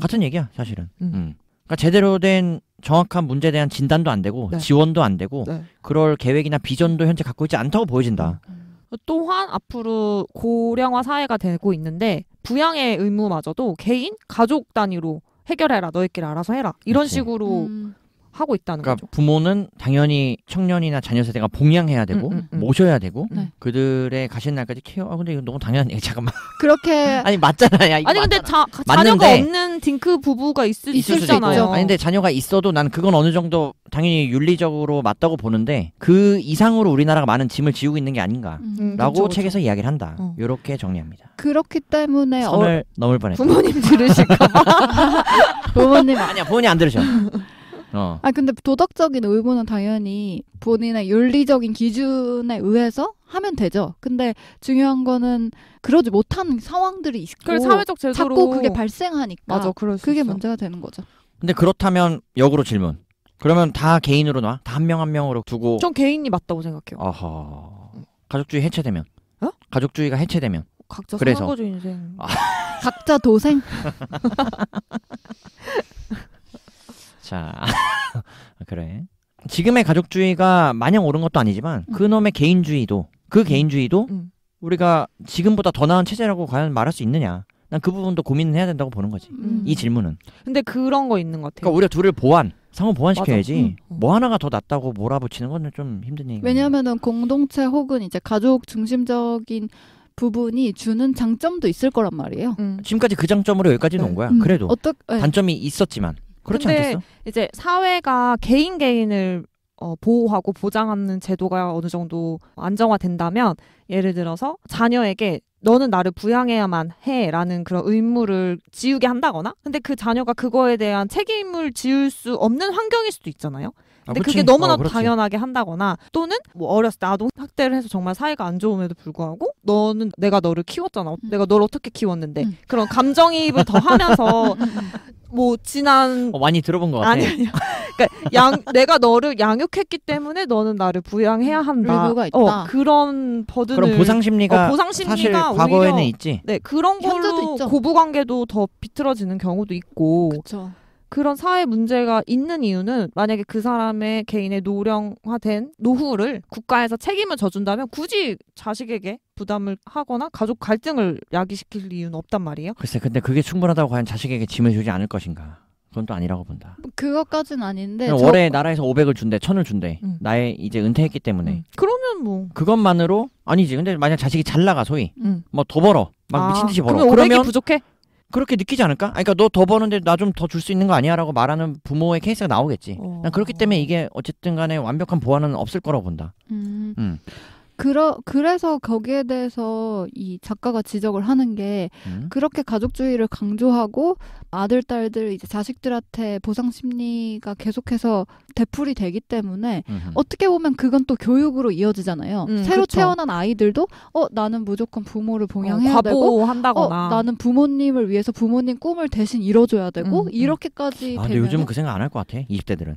같은 얘기야, 사실은. 음. 그러니까 제대로 된 정확한 문제에 대한 진단도 안 되고 네. 지원도 안 되고 네. 그럴 계획이나 비전도 현재 갖고 있지 않다고 보여진다. 음. 또한 앞으로 고령화 사회가 되고 있는데 부양의 의무마저도 개인 가족 단위로 해결해라 너희끼리 알아서 해라 이런 그치. 그렇죠. 식으로 음. 하고 있다는 그러니까 거죠. 부모는 당연히 청년이나 자녀 세대가 봉양해야 되고 음, 음, 음. 모셔야 되고 네. 그들의 가시는 날까지 케어. 아 근데 이거 너무 당연한 얘기 잠깐만. 그렇게 아니 맞잖아. 요 아니 근데 자, 자녀가 없는 딩크 부부가 있을, 있을 수 있잖아요. 아니 근데 자녀가 있어도 난 그건 어느 정도 당연히 윤리적으로 맞다고 보는데 그 이상으로 우리나라가 많은 짐을 지우고 있는 게 아닌가라고 음. 음, 그렇죠, 그렇죠, 책에서 이야기를 한다. 어. 이렇게 정리합니다. 그렇기 때문에 선을 어... 넘을 뻔했 어 부모님 들으실까 부모님 아니야 부모님 안 들으셔. 어. 아 근데 도덕적인 의무는 당연히 본인의 윤리적인 기준에 의해서 하면 되죠. 근데 중요한 거는 그러지 못한 상황들이 있고 그래, 사회적 제도로 자꾸 그게 발생하니까 맞아, 그럴 수 그게 있어. 문제가 되는 거죠. 근데 그렇다면 역으로 질문. 그러면 다 개인으로 놔? 다 한 명 한 명으로 두고 전 개인이 맞다고 생각해요. 아하. 가족주의 해체되면? 어? 가족주의가 해체되면? 각자 그래서. 인생. 아. 각자 도생. 자, 그래. 지금의 가족주의가 마냥 옳은 것도 아니지만 음. 그놈의 개인주의도 그 음. 개인주의도 음. 우리가 지금보다 더 나은 체제라고 과연 말할 수 있느냐? 난 그 부분도 고민을 해야 된다고 보는 거지. 음. 음. 이 질문은. 근데 그런 거 있는 것 같아요. 그러니까 오히려 둘을 보완, 상호 보완시켜야지. 응. 음. 어. 뭐 하나가 더 낫다고 몰아붙이는 건 좀 힘든 얘기. 왜냐하면 공동체 혹은 이제 가족 중심적인 부분이 주는 장점도 있을 거란 말이에요. 음. 지금까지 그 장점으로 여기까지는 네. 온 거야. 음. 그래도 어떡, 네. 단점이 있었지만 그렇지 근데 않겠어? 이제 사회가 개인 개인을 어, 보호하고 보장하는 제도가 어느 정도 안정화된다면 예를 들어서 자녀에게 너는 나를 부양해야만 해라는 그런 의무를 지우게 한다거나 근데 그 자녀가 그거에 대한 책임을 지울 수 없는 환경일 수도 있잖아요. 아, 근데 아, 그게 너무나 어, 당연하게 한다거나 또는 뭐 어렸을 때 아동 학대를 해서 정말 사이가 안 좋음에도 불구하고 너는 내가 너를 키웠잖아. 음. 내가 너를 어떻게 키웠는데 음. 그런 감정이입을 더 하면서 뭐 지난 어, 많이 들어본 것 같아. 아니 아니 그러니까 양 내가 너를 양육했기 때문에 너는 나를 부양해야 한다. 의무가 어, 있다. 어, 그런 버드을 그런 보상 심리가 어, 보상 심리가 사실 과거에는 오히려, 있지. 네 그런 걸로 고부 관계도 더 비틀어지는 경우도 있고. 그렇죠. 그런 사회 문제가 있는 이유는 만약에 그 사람의 개인의 노령화된 노후를 국가에서 책임을 져준다면 굳이 자식에게 부담을 하거나 가족 갈등을 야기시킬 이유는 없단 말이에요. 글쎄, 근데 그게 충분하다고 과연 자식에게 짐을 주지 않을 것인가? 그건 또 아니라고 본다. 그것까진 아닌데 저... 월에 나라에서 500을 준대, 1000을 준대. 음. 나의 이제 은퇴했기 때문에. 음. 그러면 뭐 그것만으로 아니지. 근데 만약 자식이 잘 나가 소위 음. 뭐더 벌어. 막 아, 미친 듯이 벌어. 그러면, 그러면 부족해? 그렇게 느끼지 않을까? 아, 그러니까 너 더 버는데 나 좀 더 줄 수 있는 거 아니야라고 말하는 부모의 케이스가 나오겠지. 어. 난 그렇기 어. 때문에 이게 어쨌든 간에 완벽한 보완은 없을 거라고 본다. 음. 음. 그러, 그래서 거기에 대해서 이 작가가 지적을 하는 게 음? 그렇게 가족주의를 강조하고 아들, 딸들, 이제 자식들한테 보상 심리가 계속해서 대풀이 되기 때문에 음흠. 어떻게 보면 그건 또 교육으로 이어지잖아요. 음, 새로 그쵸. 태어난 아이들도 어, 나는 무조건 부모를 어, 봉양해야 어, 되고 한다거나. 어, 나는 부모님을 위해서 부모님 꿈을 대신 이뤄줘야 되고 음, 음. 이렇게까지 아, 되면은... 요즘 그 생각 안 할 것 같아. 20대들은.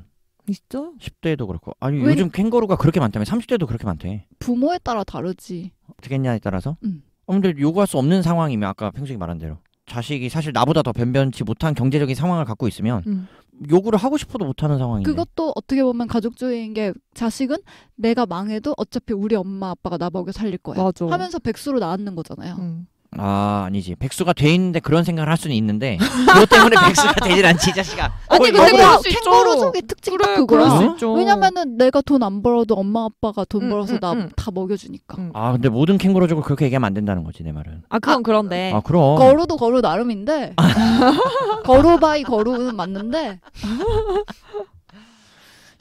있어? 10대에도 그렇고 아니 왜? 요즘 캥거루가 그렇게 많다며 30대도 그렇게 많대 부모에 따라 다르지 어떻게 했냐에 따라서 음. 어, 근데 요구할 수 없는 상황이면 아까 평식이 말한 대로 자식이 사실 나보다 더 변변치 못한 경제적인 상황을 갖고 있으면 음. 요구를 하고 싶어도 못하는 상황이네 그것도 어떻게 보면 가족주의인 게 자식은 내가 망해도 어차피 우리 엄마 아빠가 나보고 살릴 거야 맞아. 하면서 백수로 나왔는 거잖아요 음. 아 아니지 백수가 돼 있는데 그런 생각을 할 수는 있는데 그것 때문에 백수가 되질 않지 이 자식아 아니 근데 캥거루 속의 특징 그래, 딱그거야있 왜냐면은 내가 돈 안 벌어도 엄마 아빠가 돈 음, 벌어서 음, 나 음. 먹여주니까 음. 아 근데 모든 캥거루족을 그렇게 얘기하면 안 된다는 거지 내 말은 아 그건 그런데 아 그럼 거루도 거루 나름인데 거루 바이 거루는 맞는데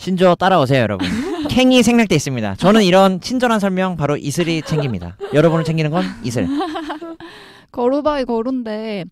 신조 따라오세요, 여러분. 캥이 생략돼 있습니다. 저는 이런 친절한 설명 바로 이슬이 챙깁니다. 여러분을 챙기는 건 이슬. 거루바이 거룬데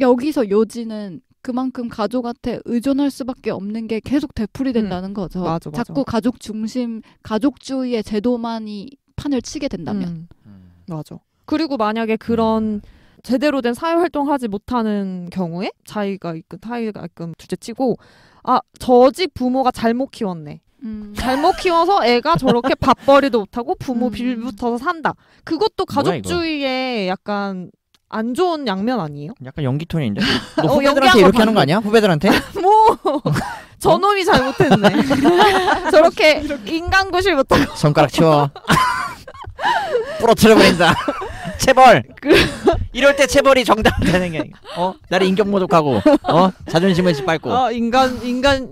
여기서 요지는 그만큼 가족한테 의존할 수밖에 없는 게 계속 되풀이 음. 된다는 음. 거죠. 맞아, 맞아. 자꾸 가족 중심, 가족주의의 제도만이 판을 치게 된다면. 음. 음. 맞아. 그리고 만약에 그런 음. 제대로 된 사회 활동하지 못하는 경우에 자기가 이끔 타이가 이끔 둘째치고 아 저지 부모가 잘못 키웠네. 음. 잘못 키워서 애가 저렇게 밥벌이도 못하고 부모 음. 빌붙어서 산다. 그것도 가족주의의 약간 안 좋은 양면 아니에요? 약간 연기 톤인데. 너 뭐 어, 후배들한테 이렇게 하는 거 아니야? 후배들한테? 뭐 어? 저놈이 잘못했네. 저렇게 인간구실 못하고. 손가락 치워. 부러뜨려 버린다. 체벌. 그... 이럴 때 체벌이 정당되는게 어? 나를 인격 모독하고 어? 자존심을 짓밟고. 어, 인간 인간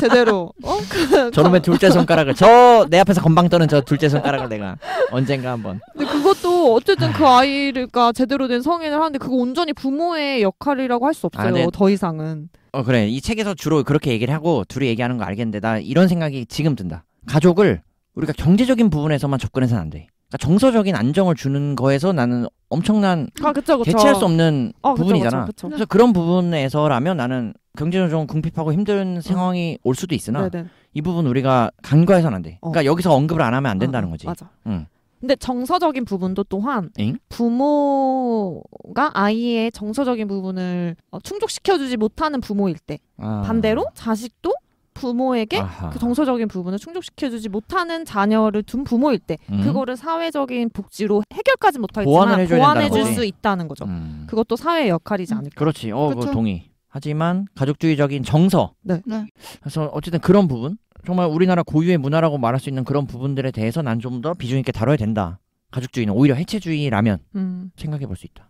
제대로. 어? 저놈의 둘째 손가락을 저내 앞에서 건방 떠는 저 둘째 손가락을 내가 언젠가 한번. 근데 그것도 어쨌든 그 아이가 제대로 된 성인을 하는데 그거 온전히 부모의 역할이라고 할 수 없어요. 아, 네. 더 이상은. 어 그래 이 책에서 주로 그렇게 얘기를 하고 둘이 얘기하는 거 알겠는데 나 이런 생각이 지금 든다. 가족을 우리가 경제적인 부분에서만 접근해서는 안 돼. 그러니까 정서적인 안정을 주는 거에서 나는 엄청난 아, 그쵸, 그쵸. 대체할 수 없는 어, 부분이잖아. 그쵸, 그래서 그런 부분에서라면 나는 경제적으로 좀 궁핍하고 힘든 어. 상황이 올 수도 있으나 네네. 이 부분 우리가 간과해서는 안 돼. 그러니까 어. 그러니까 여기서 언급을 안 하면 안 된다는 아, 거지. 맞아. 응. 근데 정서적인 부분도 또한 엥? 부모가 아이의 정서적인 부분을 어, 충족시켜주지 못하는 부모일 때 아. 반대로 자식도 부모에게 아하. 그 정서적인 부분을 충족시켜주지 못하는 자녀를 둔 부모일 때 음. 그거를 사회적인 복지로 해결까지 못하겠지만 보완해줄 수 있다는 거죠. 음. 그것도 사회의 역할이지 음. 않을까. 그렇지. 어, 그 그쵸? 그 동의. 하지만 가족주의적인 정서. 네. 네. 그래서 어쨌든 그런 부분 정말 우리나라 고유의 문화라고 말할 수 있는 그런 부분들에 대해서 난 좀 더 비중 있게 다뤄야 된다. 가족주의는 오히려 해체주의라면 음. 생각해 볼 수 있다.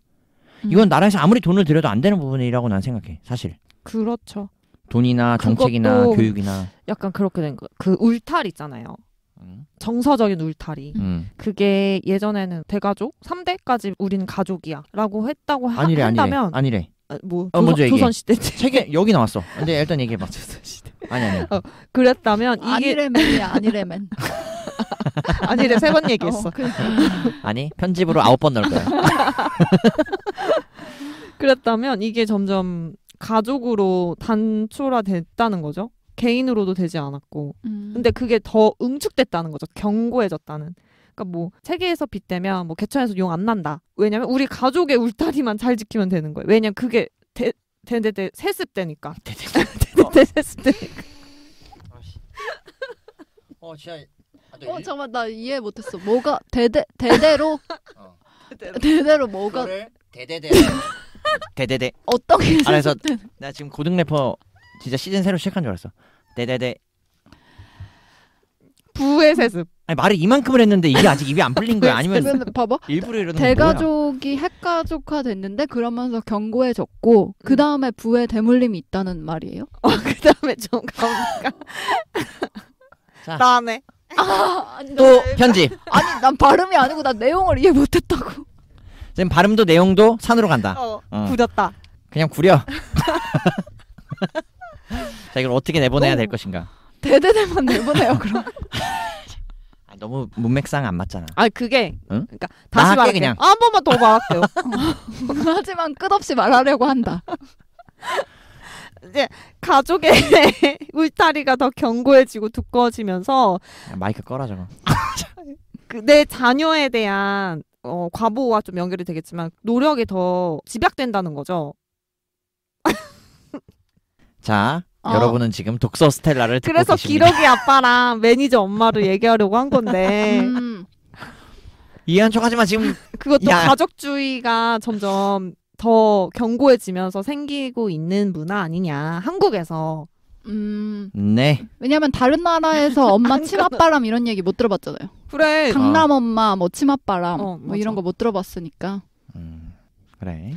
음. 이건 나라에서 아무리 돈을 들여도 안 되는 부분이라고 난 생각해. 사실. 그렇죠. 돈이나 정책이나 교육이나 약간 그렇게 된 거. 그 울타리 있잖아요. 음. 정서적인 울타리. 음. 그게 예전에는 대가족 3대까지 우리는 가족이야라고 했다고 하, 아니래, 한다면 아니래. 아니래. 아, 뭐 어, 조선, 조선 시대 책에 여기 나왔어. 근데 일단 얘기해 봐. 조선 시대. 아니 아니. 어, 그랬다면 이게 아니래맨이야. 아니래맨. 아니래 세 번 얘기했어. 어, 아니 편집으로 아홉 번 넣을 거야. 그랬다면 이게 점점 가족으로 단초화됐다는 거죠. 개인으로도 되지 않았고. 음. 근데 그게 더 응축됐다는 거죠. 경고해졌다는. 그러니까 뭐 세계에서 빗대면 뭐 개천에서 용 안 난다. 왜냐면 우리 가족의 울타리만 잘 지키면 되는 거예요. 왜냐면 그게 대, 대, 대, 대, 세습되니까. 대대대 세습되니까. 아, 어 진짜. 아, 네. 어 잠깐만 나 이해 못했어. 뭐가 대대 대대로. 어. 대대로 뭐가? 대대대. 대대대 어떤 게 안에서 아, 나 지금 고등 래퍼 진짜 시즌 새로 시작한 줄 알았어 대대대 부의 세습 아니 말을 이만큼을 했는데 이게 아직 입이 안 풀린 거야 아니면 봐봐 일부러 이러는 대가족이 핵가족화 됐는데 그러면서 경고해졌고 음. 그 다음에 부의 대물림이 있다는 말이에요 어그 다음에 좀 가볼까 나네 아, 또 네. 편집 아니 난 발음이 아니고 난 내용을 이해 못했다고 지금 발음도 내용도 산으로 간다. 어, 어. 굳었다. 그냥 구려. 자 이걸 어떻게 내보내야 될 어. 것인가? 대대대만 내보내요 그럼. 아, 너무 문맥상 안 맞잖아. 아 그게 응? 그러니까 다시 말할게 그냥. 아, 한 번만 더 말할게요. 하지만 끝없이 말하려고 한다. 이제 가족의 울타리가 더 견고해지고 두꺼워지면서 야, 마이크 꺼라 저거. 그, 내 자녀에 대한 어, 과보와 좀 연결이 되겠지만 노력이 더 집약된다는 거죠. 자, 어. 여러분은 지금 독서 스텔라를 듣고 그래서 계십니다. 기러기 아빠랑 매니저 엄마를 얘기하려고 한 건데 음. 이해한 척하지만 지금 그것도 야. 가족주의가 점점 더 견고해지면서 생기고 있는 문화 아니냐 한국에서 음. 네. 왜냐면 다른 나라에서 엄마 치맛바람 이런 얘기 못 들어봤잖아요. 그래. 강남 어. 엄마 뭐 치맛바람 어, 뭐 이런 거 못 들어봤으니까. 음. 그래.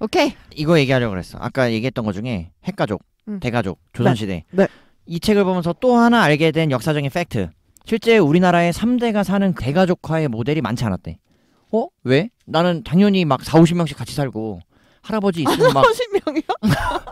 오케이. 이거 얘기하려고 그랬어. 아까 얘기했던 것 중에 핵가족, 음. 대가족, 조선시대. 네. 네. 이 책을 보면서 또 하나 알게 된 역사적인 팩트. 실제 우리나라에 3대가 사는 대가족화의 모델이 많지 않았대. 어? 왜? 나는 당연히 막 4, 50명씩 같이 살고 할아버지 있으면 막할아 명이요?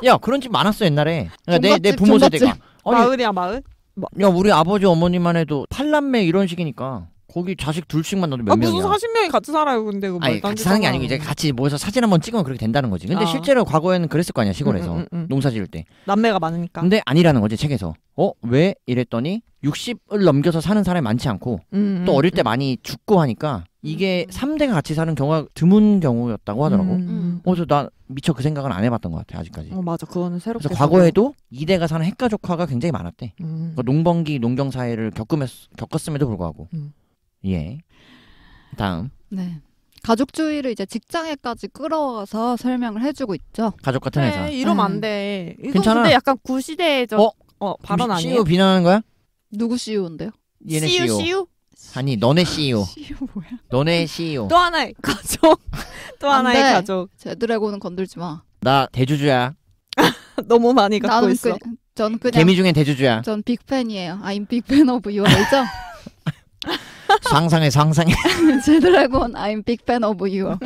야 그런 집 많았어 옛날에 그러니까 내, 내 부모 세대가 아니, 마을이야 마을? 뭐. 야 우리 아버지 어머니만 해도 팔남매 이런 식이니까 거기 자식 둘씩만 나도 몇 아, 명이야. 무슨 40명이 같이 살아요, 근데 그 아니 같이 사는 게 아니고 이제 같이 모여서 사진 한 번 찍으면 그렇게 된다는 거지. 근데 아. 실제로 과거에는 그랬을 거 아니야 시골에서 음, 음, 음. 음. 농사 지을 때. 남매가 많으니까. 근데 아니라는 거지 책에서. 어왜 이랬더니 60을 넘겨서 사는 사람이 많지 않고 음, 음, 또 어릴 때 많이 죽고 하니까 이게 음. 3대가 같이 사는 경우가 드문 경우였다고 하더라고. 음. 어, 저나 미처 그 생각은 안 해봤던 것 같아 아직까지. 어, 맞아, 그거는 새롭게. 그래서 과거에도 새로... 2대가 사는 핵가족화가 굉장히 많았대. 음. 그러니까 농번기 농경 사회를 겪음에, 겪었음에도 불구하고. 음. 예. 다음. 네. 가족주의를 이제 직장에까지 끌어와서 설명을 해주고 있죠. 가족 같은 회사. 그 이러면 안 음. 돼. 이거 괜찮아. 근데 약간 구시대적 어? 어, 발언 아니에요? CEO 비난하는 거야? 누구 CEO인데요? 얘네 CEO? CEO? E 아니 너네 CEO. CEO 뭐야? 너네 CEO. 또 하나의 가족. 또 하나의 돼. 가족. 제드래곤은 건들지 마. 나 대주주야. 너무 많이 갖고 그- 있어. 그, 전 그냥 개미 중엔 대주주야. 전 빅팬이에요. I'm big fan of you 알죠? 상상해 상상해. 제드래곤 I'm big fan of you.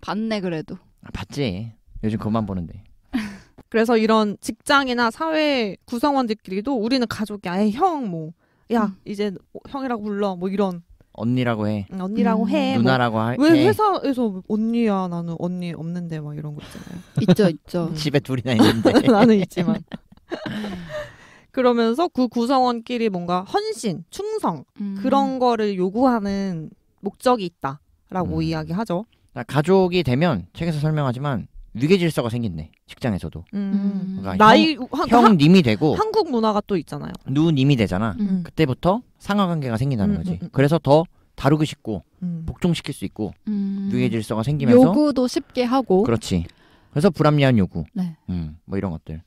봤네 그래도. 아, 봤지. 요즘 그만 보는데. 그래서 이런 직장이나 사회 구성원들끼리도 우리는 가족이 아예 형 뭐. 야 음. 이제 형이라고 불러 뭐 이런 언니라고 해. 응, 음, 언니라고 음. 해. 뭐. 누나라고 뭐. 해. 왜 회사에서 언니야 나는 언니 없는데 막 이런 거 있잖아요. 있죠 있죠. 집에 둘이나 있는데. 나는 있지만. 그러면서 그 구성원끼리 뭔가 헌신, 충성 음. 그런 거를 요구하는 목적이 있다라고 음. 이야기하죠. 가족이 되면 책에서 설명하지만 위계 질서가 생긴대 직장에서도. 음. 음. 그러니까 나이 형, 님이 되고 한국 문화가 또 있잖아요. 누님이 되잖아. 음. 음. 그때부터 상하 관계가 생긴다는 거지. 그래서 더 다루기 쉽고 복종시킬 수 있고 위계 질서가 생기면서 요구도 쉽게 하고. 그렇지. 그래서 불합리한 요구. 네. 음, 뭐 이런 것들.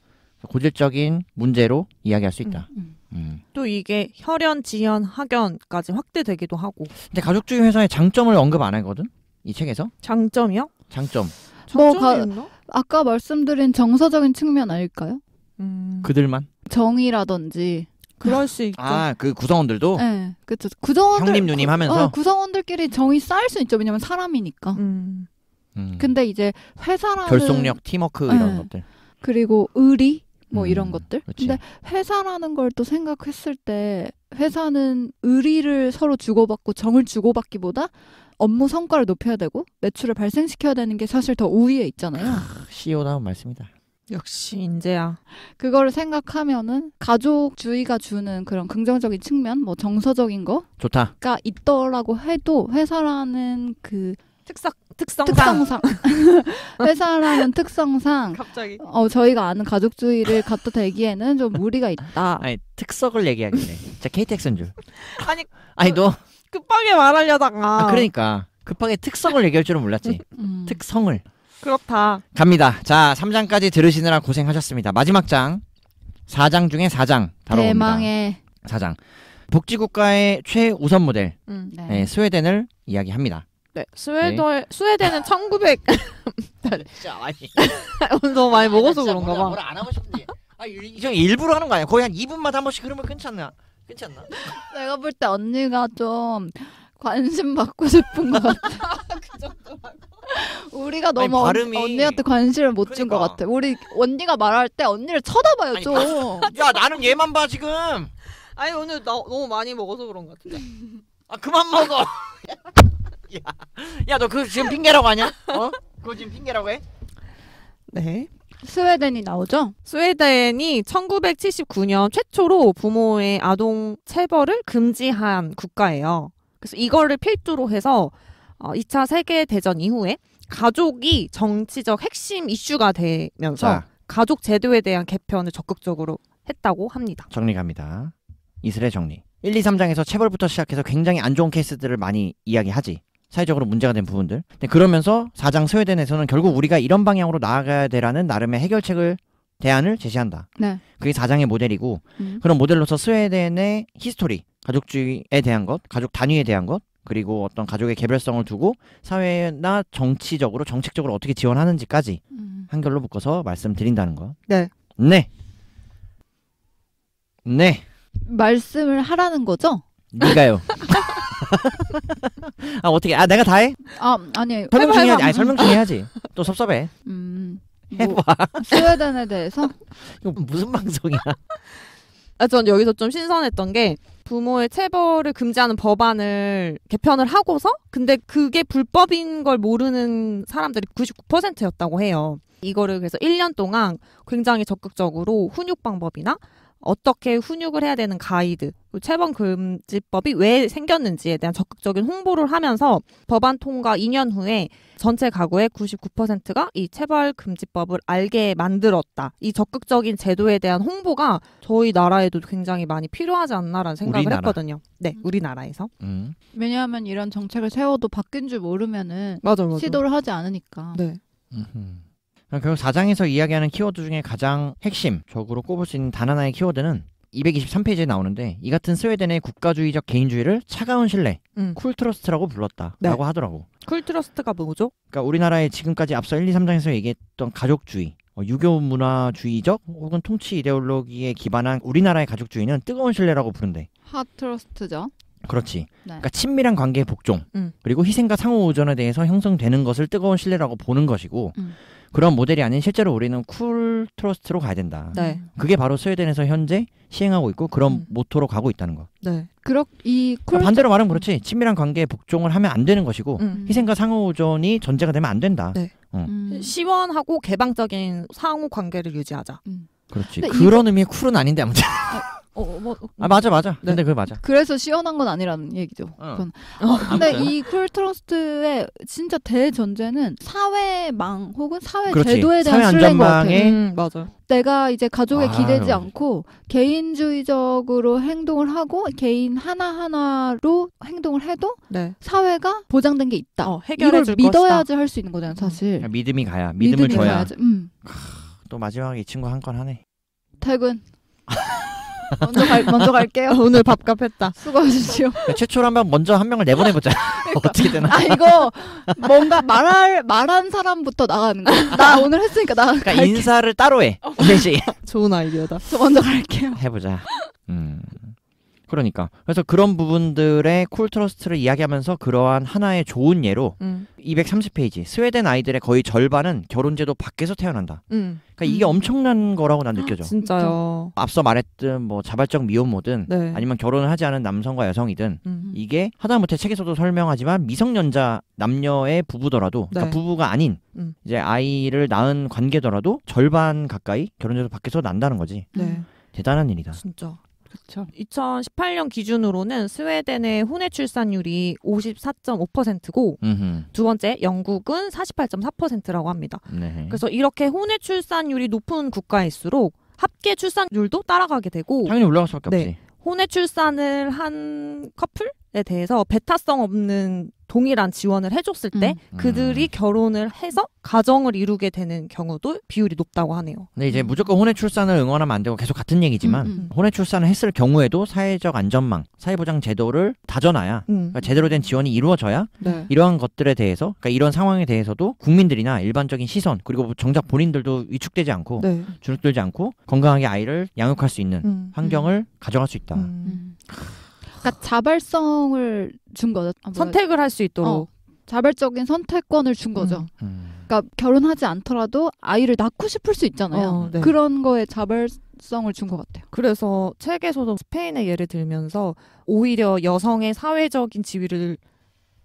고질적인 문제로 이야기할 수 있다. 음, 음. 음. 또 이게 혈연, 지연, 학연까지 확대되기도 하고. 근데 가족주의 회사의 장점을 언급 안 하거든. 이 책에서. 장점이요? 장점. 뭐 가, 아까 말씀드린 정서적인 측면 아닐까요? 음. 그들만? 정의라든지 그럴 수 있죠. 아, 그 구성원들도? 네, 그렇 구성원들 형님 누님 하면서 어, 구성원들끼리 정이 쌓일 수 있죠. 왜냐면 사람이니까. 음. 음. 근데 이제 회사라는 결속력, 팀워크 이런 네. 것들. 그리고 의리 뭐 음, 이런 것들. 그치. 근데 회사라는 걸 또 생각했을 때 회사는 의리를 서로 주고받고 정을 주고받기보다 업무 성과를 높여야 되고 매출을 발생시켜야 되는 게 사실 더 우위에 있잖아요. 아, c e 다운 말씀이다. 역시 인재야. 그거를 생각하면은 가족주의가 주는 그런 긍정적인 측면, 뭐 정서적인 거 좋다가 있더라고 해도 회사라는 그 특성 특성상, 특성상. 회사라는 특성상 갑자기 어 저희가 아는 가족주의를 갖다 대기에는 좀 무리가 있다. 아니 특석을 얘기하겠네. 자 KTX인 줄. 아니 아니 그 너 급하게 말하려다가 아, 그러니까 급하게 특성을 얘기할 줄은 몰랐지. 음. 특성을. 그렇다. 갑니다. 자 3장까지 들으시느라 고생하셨습니다. 마지막 장 4장 중에 4장 다뤄봅니다. 대망의 4장. 복지국가의 최우선 모델 음, 네. 네, 스웨덴을 이야기합니다. 네, 네. 스웨덴 스웨덴은 1900 진짜 아니 오늘 너무 많이 먹어서 그런가 봐. 뭘안 하고 싶은데. 아, 이형 일부러 하는 거 아니야? 거의 한2분마한 번씩 그러면 괜찮나? 괜찮나? 내가 볼 때 언니가 좀 관심 받고 싶은 것 같아. 그 정도라고. 우리가 너무 아니, 발음이... 언니한테 관심을 못 준것 그러니까. 같아. 우리 언니가 말할 때 언니를 쳐다봐요 아니, 좀. 야 나는 얘만 봐 지금. 아니 오늘 나, 너무 많이 먹어서 그런 것 같은데. 아 그만 먹어. 야, 너그 지금 핑계라고 하냐? 어? 그거 지금 핑계라고 해? 네. 스웨덴이 나오죠? 스웨덴이 1979년 최초로 부모의 아동 체벌을 금지한 국가예요. 그래서 이거를 필두로 해서 2차 어, 세계 대전 이후에 가족이 정치적 핵심 이슈가 되면서 자. 가족 제도에 대한 개편을 적극적으로 했다고 합니다. 정리갑니다. 이슬의 정리. 1, 2, 3장에서 체벌부터 시작해서 굉장히 안 좋은 케이스들을 많이 이야기하지. 사회적으로 문제가 된 부분들. 그러면서 4장 스웨덴에서는 결국 우리가 이런 방향으로 나아가야 되라는 나름의 해결책을 대안을 제시한다. 네. 그게 4장의 모델이고 음. 그런 모델로서 스웨덴의 히스토리, 가족주의에 대한 것, 가족 단위에 대한 것, 그리고 어떤 가족의 개별성을 두고 사회나 정치적으로 정책적으로 어떻게 지원하는지까지 음. 한결로 묶어서 말씀드린다는 거. 네. 네. 네. 말씀을 하라는 거죠? 네가요. 아 어떻게? 아 내가 다 해? 아 아니 설명 중에 아니 설명 음. 중에 해야지. 또 섭섭해. 음. 뭐 해봐. 스웨덴에 대해서? 이거 무슨 방송이야? 아, 전 여기서 좀 신선했던 게 부모의 체벌을 금지하는 법안을 개편을 하고서 근데 그게 불법인 걸 모르는 사람들이 99%였다고 해요. 이거를 그래서 1년 동안 굉장히 적극적으로 훈육 방법이나 어떻게 훈육을 해야 되는 가이드, 체벌 금지법이 왜 생겼는지에 대한 적극적인 홍보를 하면서 법안 통과 2년 후에 전체 가구의 99%가 이 체벌 금지법을 알게 만들었다. 이 적극적인 제도에 대한 홍보가 저희 나라에도 굉장히 많이 필요하지 않나라는 생각을 우리나라. 했거든요. 네, 음. 우리나라에서. 음. 왜냐하면 이런 정책을 세워도 바뀐 줄 모르면은 맞아, 맞아. 시도를 하지 않으니까. 네. 음흠. 결국 4장에서 이야기하는 키워드 중에 가장 핵심적으로 꼽을 수 있는 단 하나의 키워드는 223페이지에 나오는데 이 같은 스웨덴의 국가주의적 개인주의를 차가운 신뢰, 음. 쿨트러스트라고 불렀다라고 네. 하더라고. 쿨트러스트가 뭐죠? 그러니까 우리나라의 지금까지 앞서 1, 2, 3장에서 얘기했던 가족주의, 어, 유교 문화주의적 혹은 통치 이데올로기에 기반한 우리나라의 가족주의는 뜨거운 신뢰라고 부른대. 핫트러스트죠. 그렇지. 네. 그러니까 친밀한 관계의 복종 음. 그리고 희생과 상호 의존에 대해서 형성되는 것을 뜨거운 신뢰라고 보는 것이고 음. 그런 모델이 아닌 실제로 우리는 쿨 트러스트로 가야 된다. 네. 그게 바로 스웨덴에서 현재 시행하고 있고 그런 음. 모토로 가고 있다는 거. 네. 그렇 이 쿨... 그러니까 반대로 말하면 음. 그렇지 친밀한 관계에 복종을 하면 안 되는 것이고 음. 희생과 상호전이 전제가 되면 안 된다. 네. 어. 음. 음. 시원하고 개방적인 상호 관계를 유지하자. 음. 그렇지. 그런 이거... 의미의 쿨은 아닌데 아무튼. 어, 어, 뭐, 아 맞아 맞아. 네. 근데 그게 맞아. 그래서 시원한 건 아니라는 얘기죠. 어. 어, 어 근데 이 쿨트러스트의 진짜 대전제는 사회망 혹은 사회 그렇지. 제도에 대한 신뢰인 것 같아. 음. 음, 맞아. 내가 이제 가족에 아 기대지 않고 개인주의적으로 행동을 하고 개인 하나하나로 행동을 해도 네. 사회가 보장된 게 있다. 어, 이걸 믿어야지 할 수 있는 거잖아, 음. 사실. 음. 믿음이 가야. 믿음을 믿음이 줘야. 가야지. 음. 또 마지막에 이 친구 한 건 하네. 퇴근. 먼저 갈 먼저 갈게요. 오늘 밥값 했다. 수고하십시오. 네, 최초로 한번 먼저 한 명을 내보내보자. 그러니까. 어떻게 되나? 아 이거 뭔가 말할 말한 사람부터 나가는 거. 나 오늘 했으니까 나. 그러니까 갈게. 인사를 따로 해. 어. 대 좋은 아이디어다. 저 먼저 갈게요. 해보자. 음. 그러니까 그래서 그런 부분들의 쿨트러스트를 이야기하면서 그러한 하나의 좋은 예로 음. 230페이지 스웨덴 아이들의 거의 절반은 결혼제도 밖에서 태어난다. 음. 그러니까 이게 음. 엄청난 거라고 난 느껴져. 아, 진짜요. 그러니까 앞서 말했던 뭐 자발적 미혼모든 네. 아니면 결혼을 하지 않은 남성과 여성이든 음 이게 하다못해 책에서도 설명하지만 미성년자 남녀의 부부더라도 그러니까 네. 그러니까 부부가 아닌 음. 이제 아이를 낳은 관계더라도 절반 가까이 결혼제도 밖에서 난다는 거지. 네. 대단한 일이다. 진짜. 그렇죠. 2018년 기준으로는 스웨덴의 혼외 출산율이 54.5%고 음흠. 두 번째 영국은 48.4%라고 합니다. 네. 그래서 이렇게 혼외 출산율이 높은 국가일수록 합계 출산율도 따라가게 되고 당연히 올라갈 수밖에 네. 없지. 혼외 출산을 한 커플에 대해서 배타성 없는 동일한 지원을 해줬을 때 음. 그들이 음. 결혼을 해서 가정을 이루게 되는 경우도 비율이 높다고 하네요. 근데 이제 무조건 혼외 출산을 응원하면 안 되고 계속 같은 얘기지만 음, 음. 혼외 출산을 했을 경우에도 사회적 안전망, 사회보장 제도를 다져놔야 음. 그러니까 제대로 된 지원이 이루어져야 네. 이러한 것들에 대해서 그러니까 이런 상황에 대해서도 국민들이나 일반적인 시선 그리고 정작 본인들도 위축되지 않고 네. 주눅들지 않고 건강하게 아이를 양육할 수 있는 환경을 가져갈 수 있다. 그러니까 자발성을 준 거죠. 아, 선택을 할 수 있도록. 어, 자발적인 선택권을 준 거죠. 음. 음. 그러니까 결혼하지 않더라도 아이를 낳고 싶을 수 있잖아요. 어, 네. 그런 거에 자발성을 준 것 같아요. 그래서 책에서도 스페인의 예를 들면서 오히려 여성의 사회적인 지위를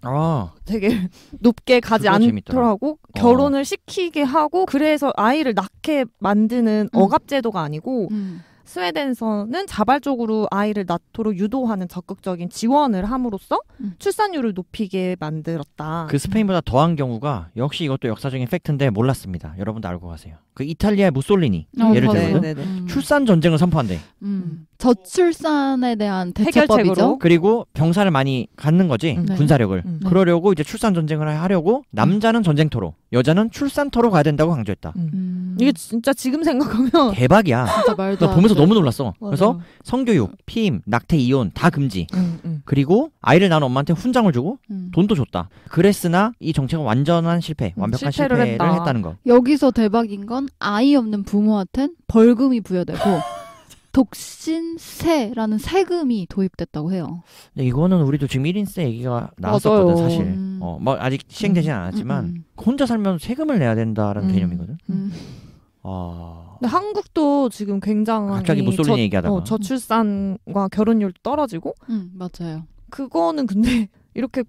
아. 되게 높게 가지 않더라고 어. 결혼을 시키게 하고 그래서 아이를 낳게 만드는 음. 억압제도가 아니고 음. 스웨덴에서는 자발적으로 아이를 낳도록 유도하는 적극적인 지원을 함으로써 음. 출산율을 높이게 만들었다. 그 스페인보다 더한 경우가 역시 이것도 역사적인 팩트인데 몰랐습니다. 여러분도 알고 가세요. 그 이탈리아의 무솔리니 어, 예를 들어서 네, 네, 네. 음. 출산 전쟁을 선포한대. 음. 음. 저출산에 대한 대책법이죠. 그리고 병사를 많이 갖는 거지 음. 네. 군사력을. 음. 네. 그러려고 이제 출산 전쟁을 하려고 남자는 음. 전쟁터로, 여자는 출산터로 가야 된다고 강조했다. 이게 진짜 지금 생각하면 대박이야. 진짜 말도 나 보면서 너무 놀랐어. 맞아 그래서 성교육, 피임, 낙태, 이혼 다 금지. 그리고 아이를 낳은 엄마한테 훈장을 주고 돈도 줬다. 그랬으나 이 정책은 완전한 실패, 완벽한 실패를, 실패를 했다. 했다는 거. 여기서 대박인 건보 아이 없는 부모한텐 벌금이 부여되고 독신세라는 세금이 도입됐다고 해요. 네, 이거는 우리도 지금 1인세 얘기가 나왔었거든 사실. 음. 어, 뭐 아직 시행되진 음, 음, 않았지만 음, 음. 혼자 살면 세금을 내야 된다라는 개념이거든. 아. 근데 한국도 지금 굉장히 갑자기 모쏠리 얘기하다가 어, 저출산과 결혼율 떨어지고. 음 맞아요. 그거는 근데 이렇게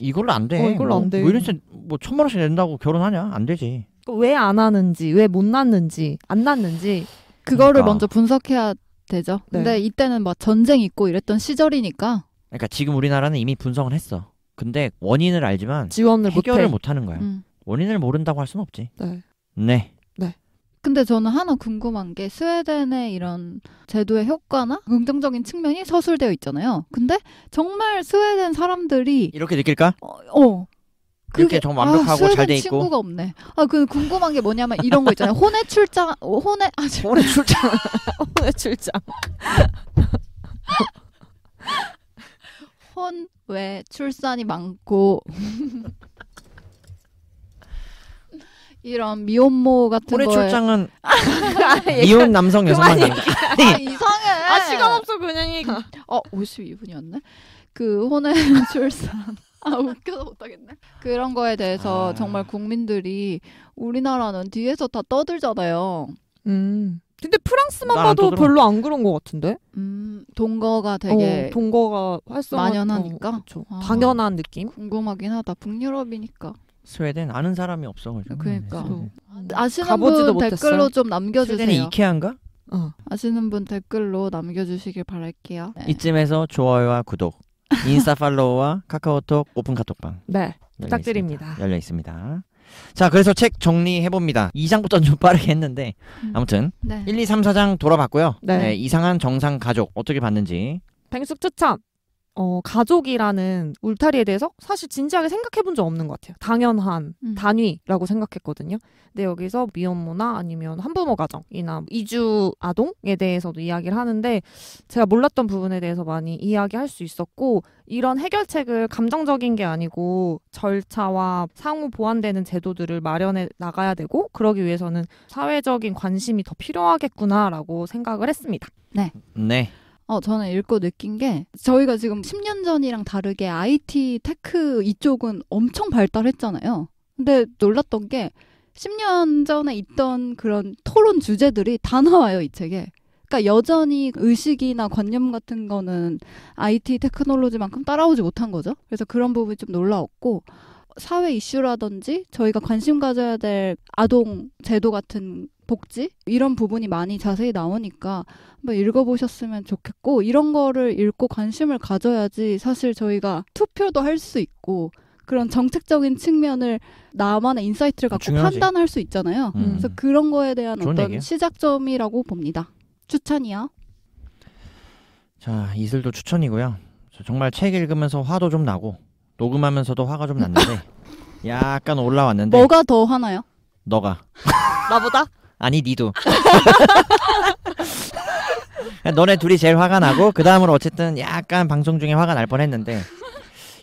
이걸로 안 돼. 어, 이걸로 뭐, 안 돼. 1인세 뭐 천만 원씩 낸다고 결혼하냐? 안 되지. 그 왜안 하는지, 왜 못 났는지, 안 났는지 그거를 그러니까. 먼저 분석해야 되죠. 네. 근데 이때는 막 전쟁 있고 이랬던 시절이니까. 그러니까 지금 우리나라는 이미 분석을 했어. 근데 원인을 알지만 지원을 해결을 못, 못 하는 거야. 음. 원인을 모른다고 할 수는 없지. 네. 네. 네. 근데 저는 하나 궁금한 게 스웨덴의 이런 제도의 효과나 긍정적인 측면이 서술되어 있잖아요. 근데 정말 스웨덴 사람들이 이렇게 느낄까? 어, 어. 이렇게 좀 아, 완벽하고 아, 잘돼 있고 친구가 없네. 아 그 궁금한 게 뭐냐면 이런 거 있잖아요. 혼외 출장 혼외 아 혼외 출장 혼외 출장 혼외 출산이 많고 이런 미혼모 같은 거에 출장은 아, 미혼 남성 여성만 아, 이상해. 아 시간 없어 그냥 얘어 52분이었네. 그 혼외 출산 아 웃겨서 못하겠네. 그런 거에 대해서 아. 정말 국민들이 우리나라는 뒤에서 다 떠들잖아요. 음. 근데 프랑스만 봐도 떠들어. 별로 안 그런 것 같은데. 음, 동거가 어, 되게 어, 동거가 활성 만연하니까 어, 아, 당연한 느낌. 궁금하긴 하다. 북유럽이니까. 스웨덴 아는 사람이 없어 가지고. 아, 그러니까 네, 음. 아시는 분못했어 댓글로 좀 남겨주세요. 스웨덴 이케아인가? 어. 아시는 분 댓글로 남겨주시길 바랄게요. 네. 이쯤에서 좋아요와 구독 인스타 팔로우와 카카오톡 오픈 카톡방. 네. 부탁드립니다. 열려 있습니다. 자, 그래서 책 정리해 봅니다. 2장부터 좀 빠르게 했는데 음. 아무튼 네. 1, 2, 3, 4장 돌아봤고요. 네. 네, 이상한 정상 가족 어떻게 봤는지. 뱅숙 추천. 어, 가족이라는 울타리에 대해서 사실 진지하게 생각해 본 적 없는 것 같아요. 당연한 음. 단위라고 생각했거든요. 근데 여기서 미혼모나 아니면 한부모 가정이나 이주 아동에 대해서도 이야기를 하는데 제가 몰랐던 부분에 대해서 많이 이야기할 수 있었고 이런 해결책을 감정적인 게 아니고 절차와 상호 보완되는 제도들을 마련해 나가야 되고 그러기 위해서는 사회적인 관심이 더 필요하겠구나라고 생각을 했습니다. 네. 네. 어, 저는 읽고 느낀 게 저희가 지금 10년 전이랑 다르게 IT 테크 이쪽은 엄청 발달했잖아요. 근데 놀랐던 게 10년 전에 있던 그런 토론 주제들이 다 나와요, 이 책에. 그러니까 여전히 의식이나 관념 같은 거는 IT 테크놀로지만큼 따라오지 못한 거죠. 그래서 그런 부분이 좀 놀라웠고 사회 이슈라든지 저희가 관심 가져야 될 아동 제도 같은 복지 이런 부분이 많이 자세히 나오니까 한번 읽어보셨으면 좋겠고 이런 거를 읽고 관심을 가져야지 사실 저희가 투표도 할 수 있고 그런 정책적인 측면을 나만의 인사이트를 갖고 중요하지. 판단할 수 있잖아요. 음. 그래서 그런 거에 대한 어떤 얘기야. 시작점이라고 봅니다. 추천이요. 자 이슬도 추천이고요. 정말 책 읽으면서 화도 좀 나고 녹음하면서도 화가 좀 났는데 약간 올라왔는데 뭐가 더 화나요? 너가 나보다? 아니 니도 너네 둘이 제일 화가 나고 그 다음으로 어쨌든 약간 방송 중에 화가 날 뻔했는데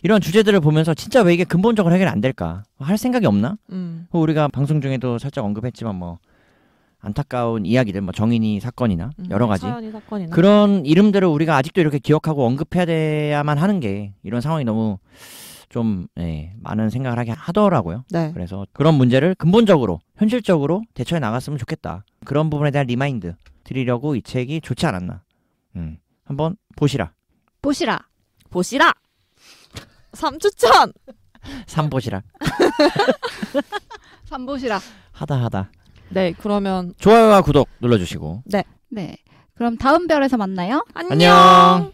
이런 주제들을 보면서 진짜 왜 이게 근본적으로 해결 안 될까 할 생각이 없나? 음. 뭐 우리가 방송 중에도 살짝 언급했지만 뭐 안타까운 이야기들 뭐 정인이 사건이나 음, 여러 가지 사건이나. 그런 이름들을 우리가 아직도 이렇게 기억하고 언급해야만 하는 게 이런 상황이 너무 좀 예, 많은 생각을 하게 하더라고요. 네. 그래서 그런 문제를 근본적으로 현실적으로 대처해 나갔으면 좋겠다. 그런 부분에 대한 리마인드 드리려고 이 책이 좋지 않았나. 음. 한번 보시라. 보시라. 보시라. 3추천. 3 보시라. 3 보시라. 하다 하다. 네, 그러면 좋아요와 구독 눌러 주시고. 네. 네. 그럼 다음 별에서 만나요. 안녕. 안녕.